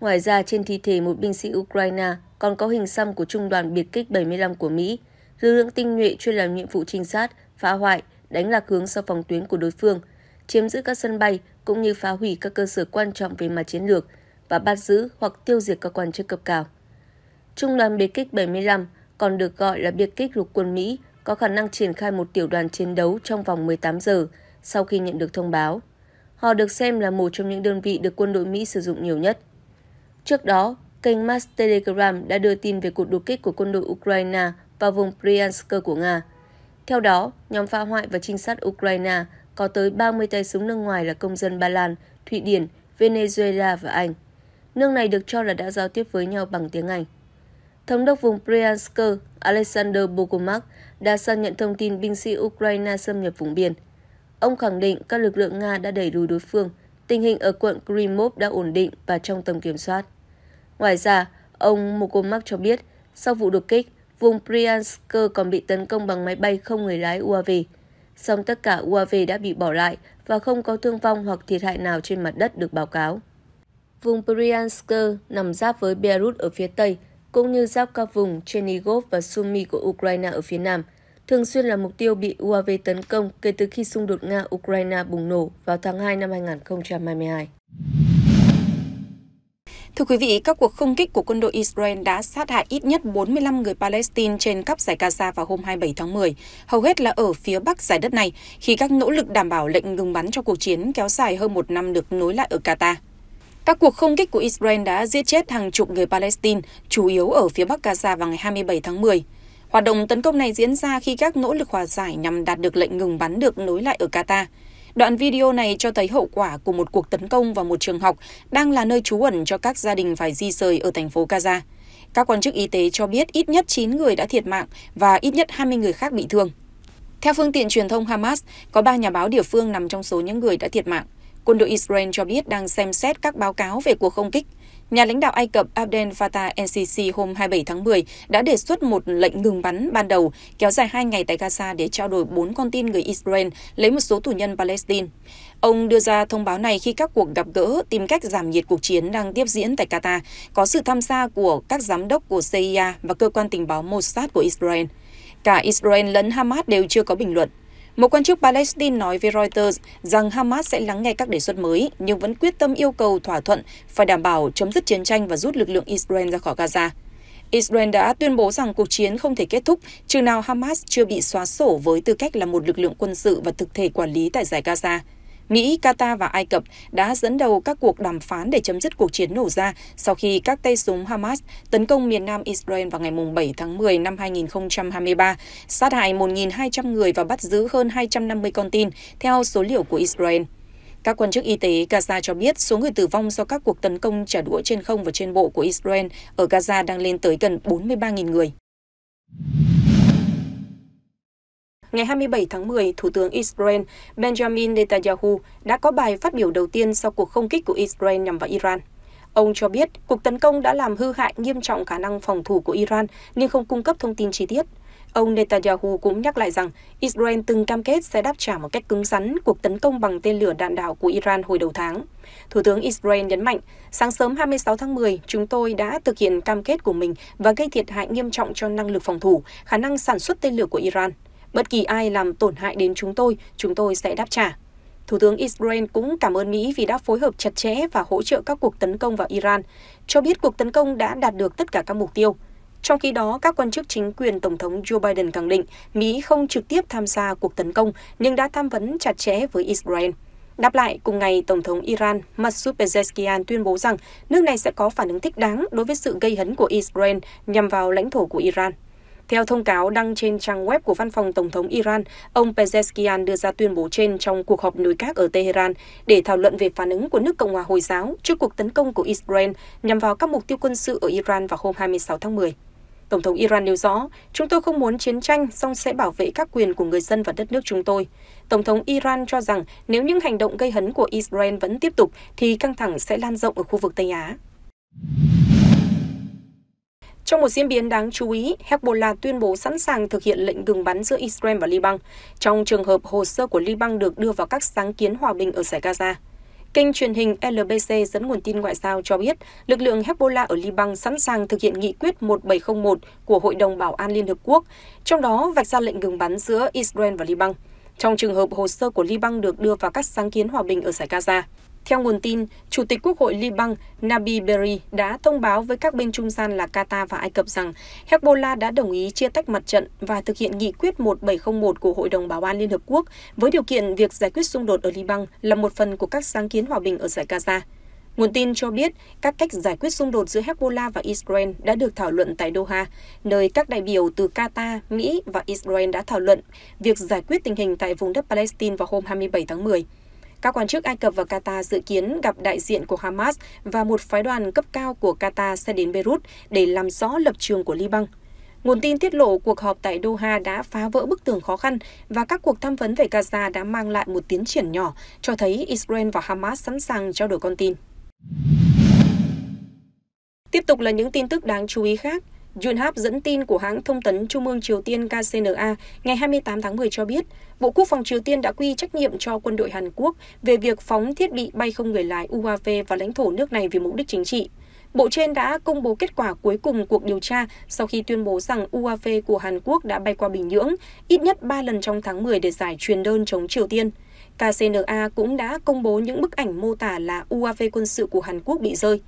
Ngoài ra, trên thi thể một binh sĩ Ukraine còn có hình xăm của Trung đoàn biệt kích 75 của Mỹ, lực lượng tinh nhuệ chuyên làm nhiệm vụ trinh sát, phá hoại, đánh lạc hướng sau phòng tuyến của đối phương, chiếm giữ các sân bay cũng như phá hủy các cơ sở quan trọng về mặt chiến lược và bắt giữ hoặc tiêu diệt các quan chức cấp cao. Trung đoàn biệt kích 75 còn được gọi là biệt kích lục quân Mỹ có khả năng triển khai một tiểu đoàn chiến đấu trong vòng 18 giờ sau khi nhận được thông báo. Họ được xem là một trong những đơn vị được quân đội Mỹ sử dụng nhiều nhất. Trước đó, kênh Mass Telegram đã đưa tin về cuộc đột kích của quân đội Ukraine vào vùng Bryansk của Nga. Theo đó, nhóm phá hoại và trinh sát Ukraine có tới 30 tay súng nước ngoài là công dân Ba Lan, Thụy Điển, Venezuela và Anh. Nước này được cho là đã giao tiếp với nhau bằng tiếng Anh. Thống đốc vùng Bryansk Alexander Bogomak đã xác nhận thông tin binh sĩ Ukraine xâm nhập vùng biên. Ông khẳng định các lực lượng Nga đã đẩy lùi đối phương, tình hình ở quận Krymov đã ổn định và trong tầm kiểm soát. Ngoài ra, ông Mokomak cho biết, sau vụ đột kích, vùng Bryansk còn bị tấn công bằng máy bay không người lái UAV. Song tất cả UAV đã bị bỏ lại và không có thương vong hoặc thiệt hại nào trên mặt đất được báo cáo. Vùng Bryansk nằm giáp với Beirut ở phía tây, cũng như giáp các vùng Chernigov và Sumy của Ukraine ở phía nam – thường xuyên là mục tiêu bị UAV tấn công kể từ khi xung đột Nga-Ukraine bùng nổ vào tháng 2 năm 2022. Thưa quý vị, các cuộc không kích của quân đội Israel đã sát hại ít nhất 45 người Palestine trên khắp giải Gaza vào hôm 27 tháng 10, hầu hết là ở phía bắc giải đất này, khi các nỗ lực đảm bảo lệnh ngừng bắn cho cuộc chiến kéo dài hơn một năm được nối lại ở Qatar. Các cuộc không kích của Israel đã giết chết hàng chục người Palestine, chủ yếu ở phía bắc Gaza vào ngày 27 tháng 10. Hoạt động tấn công này diễn ra khi các nỗ lực hòa giải nhằm đạt được lệnh ngừng bắn được nối lại ở Qatar. Đoạn video này cho thấy hậu quả của một cuộc tấn công vào một trường học đang là nơi trú ẩn cho các gia đình phải di rời ở thành phố Gaza. Các quan chức y tế cho biết ít nhất 9 người đã thiệt mạng và ít nhất 20 người khác bị thương. Theo phương tiện truyền thông Hamas, có 3 nhà báo địa phương nằm trong số những người đã thiệt mạng. Quân đội Israel cho biết đang xem xét các báo cáo về cuộc không kích. Nhà lãnh đạo Ai Cập Abdel Fattah el-Sisi hôm 27 tháng 10 đã đề xuất một lệnh ngừng bắn ban đầu kéo dài hai ngày tại Gaza để trao đổi 4 con tin người Israel lấy một số tù nhân Palestine. Ông đưa ra thông báo này khi các cuộc gặp gỡ tìm cách giảm nhiệt cuộc chiến đang tiếp diễn tại Qatar có sự tham gia của các giám đốc của CIA và cơ quan tình báo Mossad của Israel. Cả Israel lẫn Hamas đều chưa có bình luận. Một quan chức Palestine nói với Reuters rằng Hamas sẽ lắng nghe các đề xuất mới nhưng vẫn quyết tâm yêu cầu thỏa thuận phải đảm bảo chấm dứt chiến tranh và rút lực lượng Israel ra khỏi Gaza. Israel đã tuyên bố rằng cuộc chiến không thể kết thúc trừ nào Hamas chưa bị xóa sổ với tư cách là một lực lượng quân sự và thực thể quản lý tại giải Gaza. Mỹ, Qatar và Ai Cập đã dẫn đầu các cuộc đàm phán để chấm dứt cuộc chiến nổ ra sau khi các tay súng Hamas tấn công miền nam Israel vào ngày 7 tháng 10 năm 2023, sát hại 1.200 người và bắt giữ hơn 250 con tin, theo số liệu của Israel. Các quan chức y tế Gaza cho biết số người tử vong do các cuộc tấn công trả đũa trên không và trên bộ của Israel ở Gaza đang lên tới gần 43.000 người ngày 27 tháng 10, Thủ tướng Israel Benjamin Netanyahu đã có bài phát biểu đầu tiên sau cuộc không kích của Israel nhằm vào Iran. Ông cho biết cuộc tấn công đã làm hư hại nghiêm trọng khả năng phòng thủ của Iran nhưng không cung cấp thông tin chi tiết. Ông Netanyahu cũng nhắc lại rằng Israel từng cam kết sẽ đáp trả một cách cứng rắn cuộc tấn công bằng tên lửa đạn đạo của Iran hồi đầu tháng. Thủ tướng Israel nhấn mạnh, sáng sớm 26 tháng 10, chúng tôi đã thực hiện cam kết của mình và gây thiệt hại nghiêm trọng cho năng lực phòng thủ, khả năng sản xuất tên lửa của Iran. Bất kỳ ai làm tổn hại đến chúng tôi, chúng tôi sẽ đáp trả. Thủ tướng Israel cũng cảm ơn Mỹ vì đã phối hợp chặt chẽ và hỗ trợ các cuộc tấn công vào Iran, cho biết cuộc tấn công đã đạt được tất cả các mục tiêu. Trong khi đó, các quan chức chính quyền Tổng thống Joe Biden khẳng định Mỹ không trực tiếp tham gia cuộc tấn công nhưng đã tham vấn chặt chẽ với Israel. Đáp lại, cùng ngày, Tổng thống Iran Masoud Pezeshkian tuyên bố rằng nước này sẽ có phản ứng thích đáng đối với sự gây hấn của Israel nhằm vào lãnh thổ của Iran. Theo thông cáo đăng trên trang web của văn phòng Tổng thống Iran, ông Pezeshkian đưa ra tuyên bố trên trong cuộc họp nội các ở Tehran để thảo luận về phản ứng của nước Cộng hòa Hồi giáo trước cuộc tấn công của Israel nhằm vào các mục tiêu quân sự ở Iran vào hôm 26 tháng 10. Tổng thống Iran nêu rõ, chúng tôi không muốn chiến tranh, song sẽ bảo vệ các quyền của người dân và đất nước chúng tôi. Tổng thống Iran cho rằng nếu những hành động gây hấn của Israel vẫn tiếp tục, thì căng thẳng sẽ lan rộng ở khu vực Tây Á. Trong một diễn biến đáng chú ý, Hezbollah tuyên bố sẵn sàng thực hiện lệnh ngừng bắn giữa Israel và Liban, trong trường hợp hồ sơ của Liban được đưa vào các sáng kiến hòa bình ở giải Gaza. Kênh truyền hình LBC dẫn nguồn tin ngoại giao cho biết lực lượng Hezbollah ở Liban sẵn sàng thực hiện nghị quyết 1701 của Hội đồng Bảo an Liên Hợp Quốc, trong đó vạch ra lệnh ngừng bắn giữa Israel và Liban, trong trường hợp hồ sơ của Liban được đưa vào các sáng kiến hòa bình ở giải Gaza. Theo nguồn tin, Chủ tịch Quốc hội Liban Nabi Berri đã thông báo với các bên trung gian là Qatar và Ai Cập rằng Hezbollah đã đồng ý chia tách mặt trận và thực hiện nghị quyết 1701 của Hội đồng Bảo an Liên Hợp Quốc với điều kiện việc giải quyết xung đột ở Liban là một phần của các sáng kiến hòa bình ở giải Gaza. Nguồn tin cho biết các cách giải quyết xung đột giữa Hezbollah và Israel đã được thảo luận tại Doha, nơi các đại biểu từ Qatar, Mỹ và Israel đã thảo luận việc giải quyết tình hình tại vùng đất Palestine vào hôm 27 tháng 10. Các quan chức Ai Cập và Qatar dự kiến gặp đại diện của Hamas và một phái đoàn cấp cao của Qatar sẽ đến Beirut để làm rõ lập trường của Liban. Nguồn tin tiết lộ cuộc họp tại Doha đã phá vỡ bức tường khó khăn và các cuộc tham vấn về Gaza đã mang lại một tiến triển nhỏ, cho thấy Israel và Hamas sẵn sàng trao đổi con tin. Tiếp tục là những tin tức đáng chú ý khác. Yonhap dẫn tin của hãng thông tấn Trung ương Triều Tiên KCNA ngày 28 tháng 10 cho biết, Bộ Quốc phòng Triều Tiên đã quy trách nhiệm cho quân đội Hàn Quốc về việc phóng thiết bị bay không người lái UAV vào lãnh thổ nước này vì mục đích chính trị. Bộ trên đã công bố kết quả cuối cùng cuộc điều tra sau khi tuyên bố rằng UAV của Hàn Quốc đã bay qua Bình Nhưỡng ít nhất 3 lần trong tháng 10 để giải truyền đơn chống Triều Tiên. KCNA cũng đã công bố những bức ảnh mô tả là UAV quân sự của Hàn Quốc bị rơi.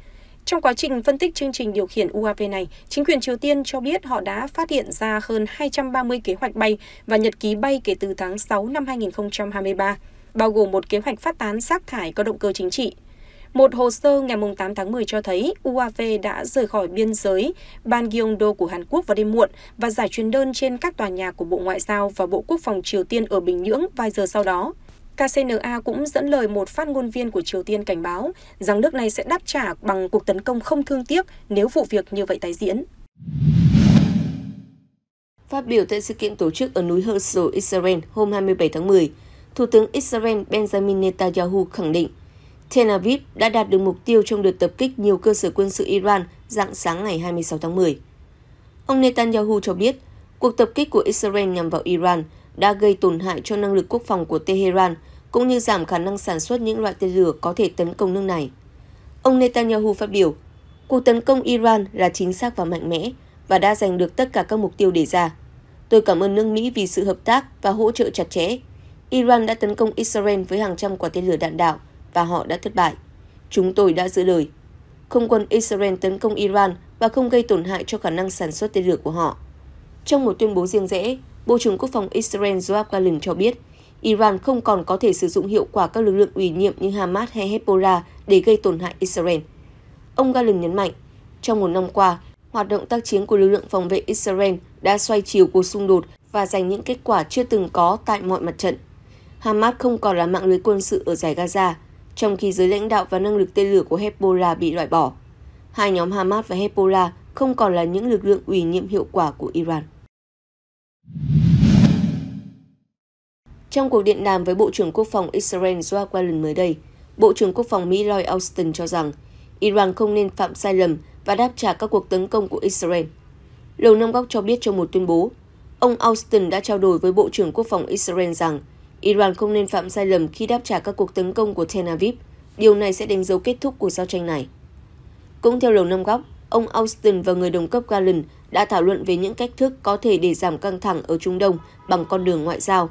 Trong quá trình phân tích chương trình điều khiển UAV này, chính quyền Triều Tiên cho biết họ đã phát hiện ra hơn 230 kế hoạch bay và nhật ký bay kể từ tháng 6 năm 2023, bao gồm một kế hoạch phát tán rác thải có động cơ chính trị. Một hồ sơ ngày 8 tháng 10 cho thấy UAV đã rời khỏi biên giới Ban Bangyeongdo của Hàn Quốc vào đêm muộn và giải truyền đơn trên các tòa nhà của Bộ Ngoại giao và Bộ Quốc phòng Triều Tiên ở Bình Nhưỡng vài giờ sau đó kcna cũng dẫn lời một phát ngôn viên của triều tiên cảnh báo rằng nước này sẽ đáp trả bằng cuộc tấn công không thương tiếc nếu vụ việc như vậy tái diễn Phát biểu tại sự kiện tổ chức ở núi Herzl, Israel hôm 27 tháng 10, Thủ tướng Israel Benjamin Netanyahu khẳng định Tel Aviv đã đạt được mục tiêu trong đợt tập kích nhiều cơ sở quân sự Iran dạng sáng ngày 26 tháng 10. Ông Netanyahu cho biết, cuộc tập kích của Israel nhằm vào Iran đã gây tổn hại cho năng lực quốc phòng của Tehran cũng như giảm khả năng sản xuất những loại tên lửa có thể tấn công nước này. Ông Netanyahu phát biểu, cuộc tấn công Iran là chính xác và mạnh mẽ và đã giành được tất cả các mục tiêu đề ra. Tôi cảm ơn nước Mỹ vì sự hợp tác và hỗ trợ chặt chẽ. Iran đã tấn công Israel với hàng trăm quả tên lửa đạn đạo và họ đã thất bại. Chúng tôi đã giữ lời. Không quân Israel tấn công Iran và không gây tổn hại cho khả năng sản xuất tên lửa của họ. Trong một tuyên bố riêng rẽ, Bộ trưởng Quốc phòng Israel Joab Gallant cho biết, Iran không còn có thể sử dụng hiệu quả các lực lượng ủy nhiệm như Hamas hay Hezbollah để gây tổn hại Israel. Ông Gallant nhấn mạnh, trong một năm qua, hoạt động tác chiến của lực lượng phòng vệ Israel đã xoay chiều cuộc xung đột và giành những kết quả chưa từng có tại mọi mặt trận. Hamas không còn là mạng lưới quân sự ở giải Gaza, trong khi giới lãnh đạo và năng lực tên lửa của Hezbollah bị loại bỏ. Hai nhóm Hamas và Hezbollah không còn là những lực lượng ủy nhiệm hiệu quả của Iran. Trong cuộc điện đàm với Bộ trưởng Quốc phòng Israel Joe Biden mới đây, Bộ trưởng Quốc phòng Mỹ Lloyd Austin cho rằng Iran không nên phạm sai lầm và đáp trả các cuộc tấn công của Israel. Lầu Năm Góc cho biết trong một tuyên bố, ông Austin đã trao đổi với Bộ trưởng Quốc phòng Israel rằng Iran không nên phạm sai lầm khi đáp trả các cuộc tấn công của Tel Aviv. Điều này sẽ đánh dấu kết thúc của giao tranh này. Cũng theo Lầu Năm Góc, ông Austin và người đồng cấp Garland đã thảo luận về những cách thức có thể để giảm căng thẳng ở Trung Đông bằng con đường ngoại giao.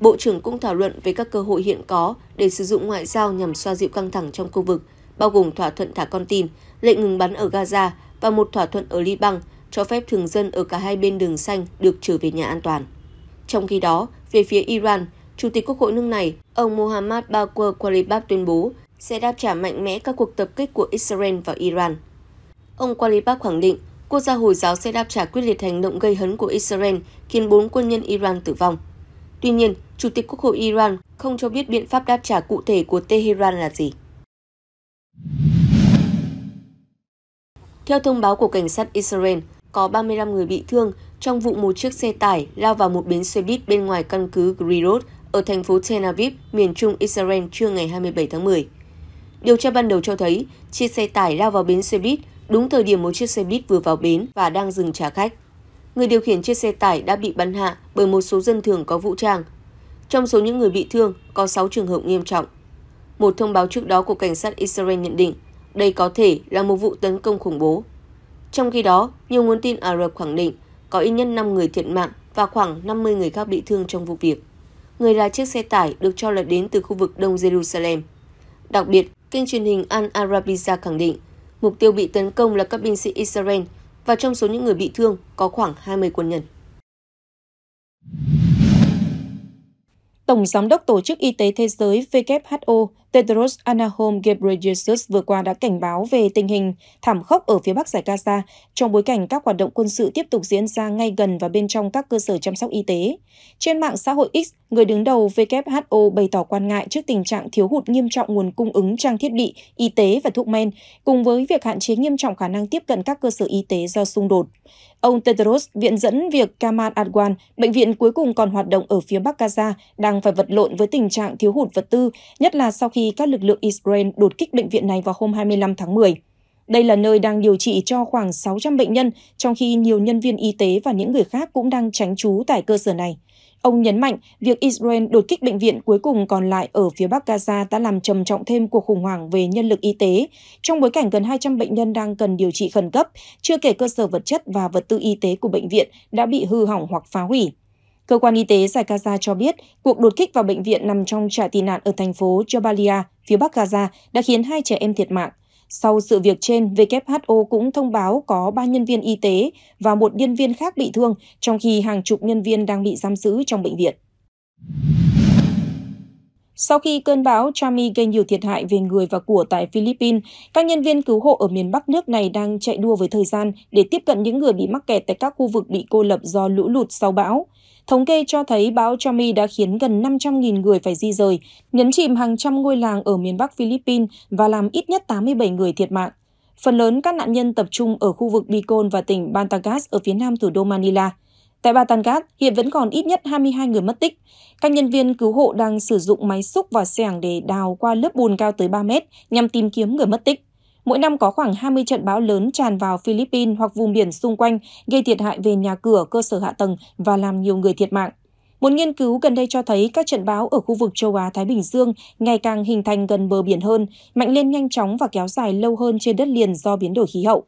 Bộ trưởng cũng thảo luận về các cơ hội hiện có để sử dụng ngoại giao nhằm xoa dịu căng thẳng trong khu vực, bao gồm thỏa thuận thả con tin, lệnh ngừng bắn ở Gaza và một thỏa thuận ở Liban cho phép thường dân ở cả hai bên đường xanh được trở về nhà an toàn. Trong khi đó, về phía Iran, Chủ tịch Quốc hội nước này, ông Mohammad Bakr Qalibab tuyên bố sẽ đáp trả mạnh mẽ các cuộc tập kích của Israel vào Iran. Ông Qalibab khẳng định Quốc gia Hồi giáo sẽ đáp trả quyết liệt hành động gây hấn của Israel khiến bốn quân nhân Iran tử vong. Tuy nhiên, Chủ tịch Quốc hội Iran không cho biết biện pháp đáp trả cụ thể của Tehran là gì. Theo thông báo của cảnh sát Israel, có 35 người bị thương trong vụ một chiếc xe tải lao vào một bến xe buýt bên ngoài căn cứ Grirot ở thành phố Tel Aviv, miền trung Israel trưa ngày 27 tháng 10. Điều tra ban đầu cho thấy, chiếc xe tải lao vào bến xe buýt đúng thời điểm một chiếc xe buýt vừa vào bến và đang dừng trả khách. Người điều khiển chiếc xe tải đã bị bắn hạ bởi một số dân thường có vũ trang. Trong số những người bị thương có 6 trường hợp nghiêm trọng. Một thông báo trước đó của cảnh sát Israel nhận định đây có thể là một vụ tấn công khủng bố. Trong khi đó, nhiều nguồn tin Ả Rập khẳng định có ít nhất 5 người thiệt mạng và khoảng 50 người khác bị thương trong vụ việc. Người lái chiếc xe tải được cho là đến từ khu vực Đông Jerusalem. Đặc biệt, kênh truyền hình Al Arabiya khẳng định Mục tiêu bị tấn công là các binh sĩ Israel và trong số những người bị thương có khoảng 20 quân nhân. Tổng Giám đốc Tổ chức Y tế Thế giới WHO Tedros Adhanom Ghebreyesus vừa qua đã cảnh báo về tình hình thảm khốc ở phía bắc giải Gaza trong bối cảnh các hoạt động quân sự tiếp tục diễn ra ngay gần và bên trong các cơ sở chăm sóc y tế. Trên mạng xã hội X, người đứng đầu WHO bày tỏ quan ngại trước tình trạng thiếu hụt nghiêm trọng nguồn cung ứng trang thiết bị y tế và thuốc men, cùng với việc hạn chế nghiêm trọng khả năng tiếp cận các cơ sở y tế do xung đột. Ông Tedros viện dẫn việc Kamal Adwan, bệnh viện cuối cùng còn hoạt động ở phía Bắc Gaza, đang phải vật lộn với tình trạng thiếu hụt vật tư, nhất là sau khi khi các lực lượng Israel đột kích bệnh viện này vào hôm 25 tháng 10. Đây là nơi đang điều trị cho khoảng 600 bệnh nhân, trong khi nhiều nhân viên y tế và những người khác cũng đang tránh trú tại cơ sở này. Ông nhấn mạnh việc Israel đột kích bệnh viện cuối cùng còn lại ở phía Bắc Gaza đã làm trầm trọng thêm cuộc khủng hoảng về nhân lực y tế, trong bối cảnh gần 200 bệnh nhân đang cần điều trị khẩn cấp, chưa kể cơ sở vật chất và vật tư y tế của bệnh viện đã bị hư hỏng hoặc phá hủy. Cơ quan y tế giải Gaza cho biết cuộc đột kích vào bệnh viện nằm trong trại tị nạn ở thành phố Jabalia, phía bắc Gaza, đã khiến hai trẻ em thiệt mạng. Sau sự việc trên, WHO cũng thông báo có ba nhân viên y tế và một nhân viên khác bị thương, trong khi hàng chục nhân viên đang bị giam giữ trong bệnh viện. Sau khi cơn bão Chami gây nhiều thiệt hại về người và của tại Philippines, các nhân viên cứu hộ ở miền Bắc nước này đang chạy đua với thời gian để tiếp cận những người bị mắc kẹt tại các khu vực bị cô lập do lũ lụt sau bão. Thống kê cho thấy bão Chami đã khiến gần 500.000 người phải di rời, nhấn chìm hàng trăm ngôi làng ở miền Bắc Philippines và làm ít nhất 87 người thiệt mạng. Phần lớn các nạn nhân tập trung ở khu vực Bicol và tỉnh Bantagas ở phía nam thủ đô Manila. Tại Batangat, hiện vẫn còn ít nhất 22 người mất tích. Các nhân viên cứu hộ đang sử dụng máy xúc và xẻng để đào qua lớp bùn cao tới 3 mét nhằm tìm kiếm người mất tích. Mỗi năm có khoảng 20 trận bão lớn tràn vào Philippines hoặc vùng biển xung quanh, gây thiệt hại về nhà cửa, cơ sở hạ tầng và làm nhiều người thiệt mạng. Một nghiên cứu gần đây cho thấy các trận bão ở khu vực châu Á-Thái Bình Dương ngày càng hình thành gần bờ biển hơn, mạnh lên nhanh chóng và kéo dài lâu hơn trên đất liền do biến đổi khí hậu.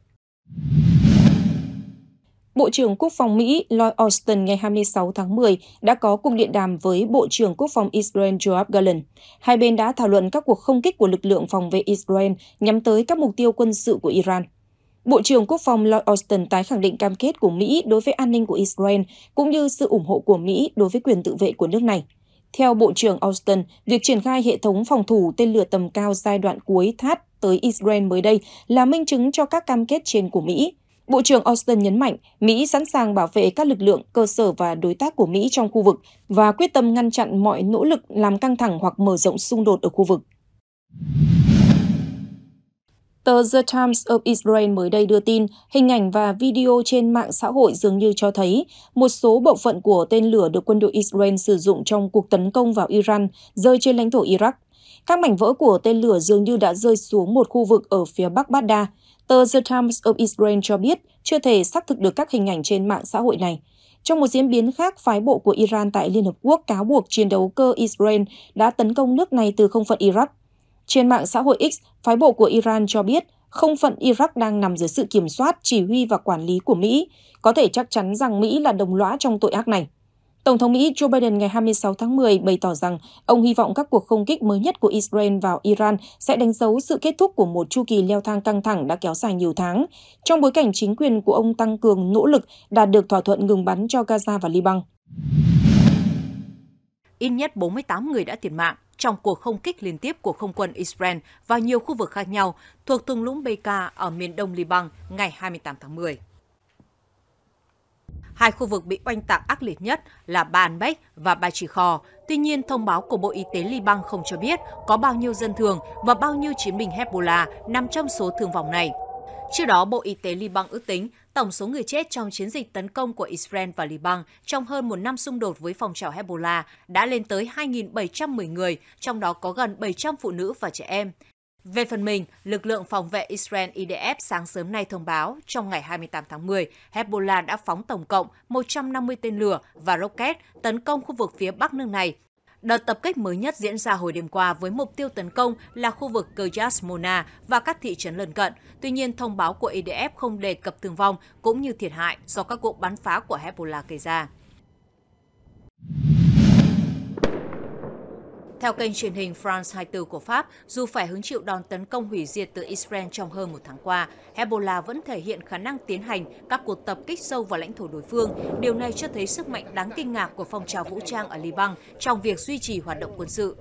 Bộ trưởng Quốc phòng Mỹ Lloyd Austin ngày 26 tháng 10 đã có cuộc điện đàm với Bộ trưởng Quốc phòng Israel Joab Gallant. Hai bên đã thảo luận các cuộc không kích của lực lượng phòng vệ Israel nhắm tới các mục tiêu quân sự của Iran. Bộ trưởng Quốc phòng Lloyd Austin tái khẳng định cam kết của Mỹ đối với an ninh của Israel cũng như sự ủng hộ của Mỹ đối với quyền tự vệ của nước này. Theo Bộ trưởng Austin, việc triển khai hệ thống phòng thủ tên lửa tầm cao giai đoạn cuối thắt tới Israel mới đây là minh chứng cho các cam kết trên của Mỹ. Bộ trưởng Austin nhấn mạnh Mỹ sẵn sàng bảo vệ các lực lượng, cơ sở và đối tác của Mỹ trong khu vực và quyết tâm ngăn chặn mọi nỗ lực làm căng thẳng hoặc mở rộng xung đột ở khu vực. Tờ The Times of Israel mới đây đưa tin, hình ảnh và video trên mạng xã hội dường như cho thấy một số bộ phận của tên lửa được quân đội Israel sử dụng trong cuộc tấn công vào Iran rơi trên lãnh thổ Iraq. Các mảnh vỡ của tên lửa dường như đã rơi xuống một khu vực ở phía bắc Baghdad, Tờ The Times of Israel cho biết chưa thể xác thực được các hình ảnh trên mạng xã hội này. Trong một diễn biến khác, phái bộ của Iran tại Liên Hợp Quốc cáo buộc chiến đấu cơ Israel đã tấn công nước này từ không phận Iraq. Trên mạng xã hội X, phái bộ của Iran cho biết không phận Iraq đang nằm dưới sự kiểm soát, chỉ huy và quản lý của Mỹ, có thể chắc chắn rằng Mỹ là đồng lõa trong tội ác này. Tổng thống Mỹ Joe Biden ngày 26 tháng 10 bày tỏ rằng ông hy vọng các cuộc không kích mới nhất của Israel vào Iran sẽ đánh dấu sự kết thúc của một chu kỳ leo thang căng thẳng đã kéo dài nhiều tháng, trong bối cảnh chính quyền của ông tăng cường nỗ lực đạt được thỏa thuận ngừng bắn cho Gaza và Liban. Ít nhất 48 người đã thiệt mạng trong cuộc không kích liên tiếp của không quân Israel vào nhiều khu vực khác nhau thuộc thung lũng Bekaa ở miền đông Liban ngày 28 tháng 10. Hai khu vực bị oanh tạc ác liệt nhất là Ba Bách và Ba Chỉ Khò. Tuy nhiên, thông báo của Bộ Y tế Liban không cho biết có bao nhiêu dân thường và bao nhiêu chiến binh Hezbollah nằm trong số thương vong này. Trước đó, Bộ Y tế Liban ước tính tổng số người chết trong chiến dịch tấn công của Israel và Liban trong hơn một năm xung đột với phong trào Hezbollah đã lên tới 2.710 người, trong đó có gần 700 phụ nữ và trẻ em. Về phần mình, lực lượng phòng vệ Israel IDF sáng sớm nay thông báo trong ngày 28 tháng 10, Hezbollah đã phóng tổng cộng 150 tên lửa và rocket tấn công khu vực phía bắc nước này. Đợt tập kích mới nhất diễn ra hồi đêm qua với mục tiêu tấn công là khu vực Mona và các thị trấn lân cận. Tuy nhiên, thông báo của IDF không đề cập thương vong cũng như thiệt hại do các cuộc bắn phá của Hezbollah gây ra. Theo kênh truyền hình France 24 của Pháp, dù phải hứng chịu đòn tấn công hủy diệt từ Israel trong hơn một tháng qua, Hezbollah vẫn thể hiện khả năng tiến hành các cuộc tập kích sâu vào lãnh thổ đối phương. Điều này cho thấy sức mạnh đáng kinh ngạc của phong trào vũ trang ở Liban trong việc duy trì hoạt động quân sự.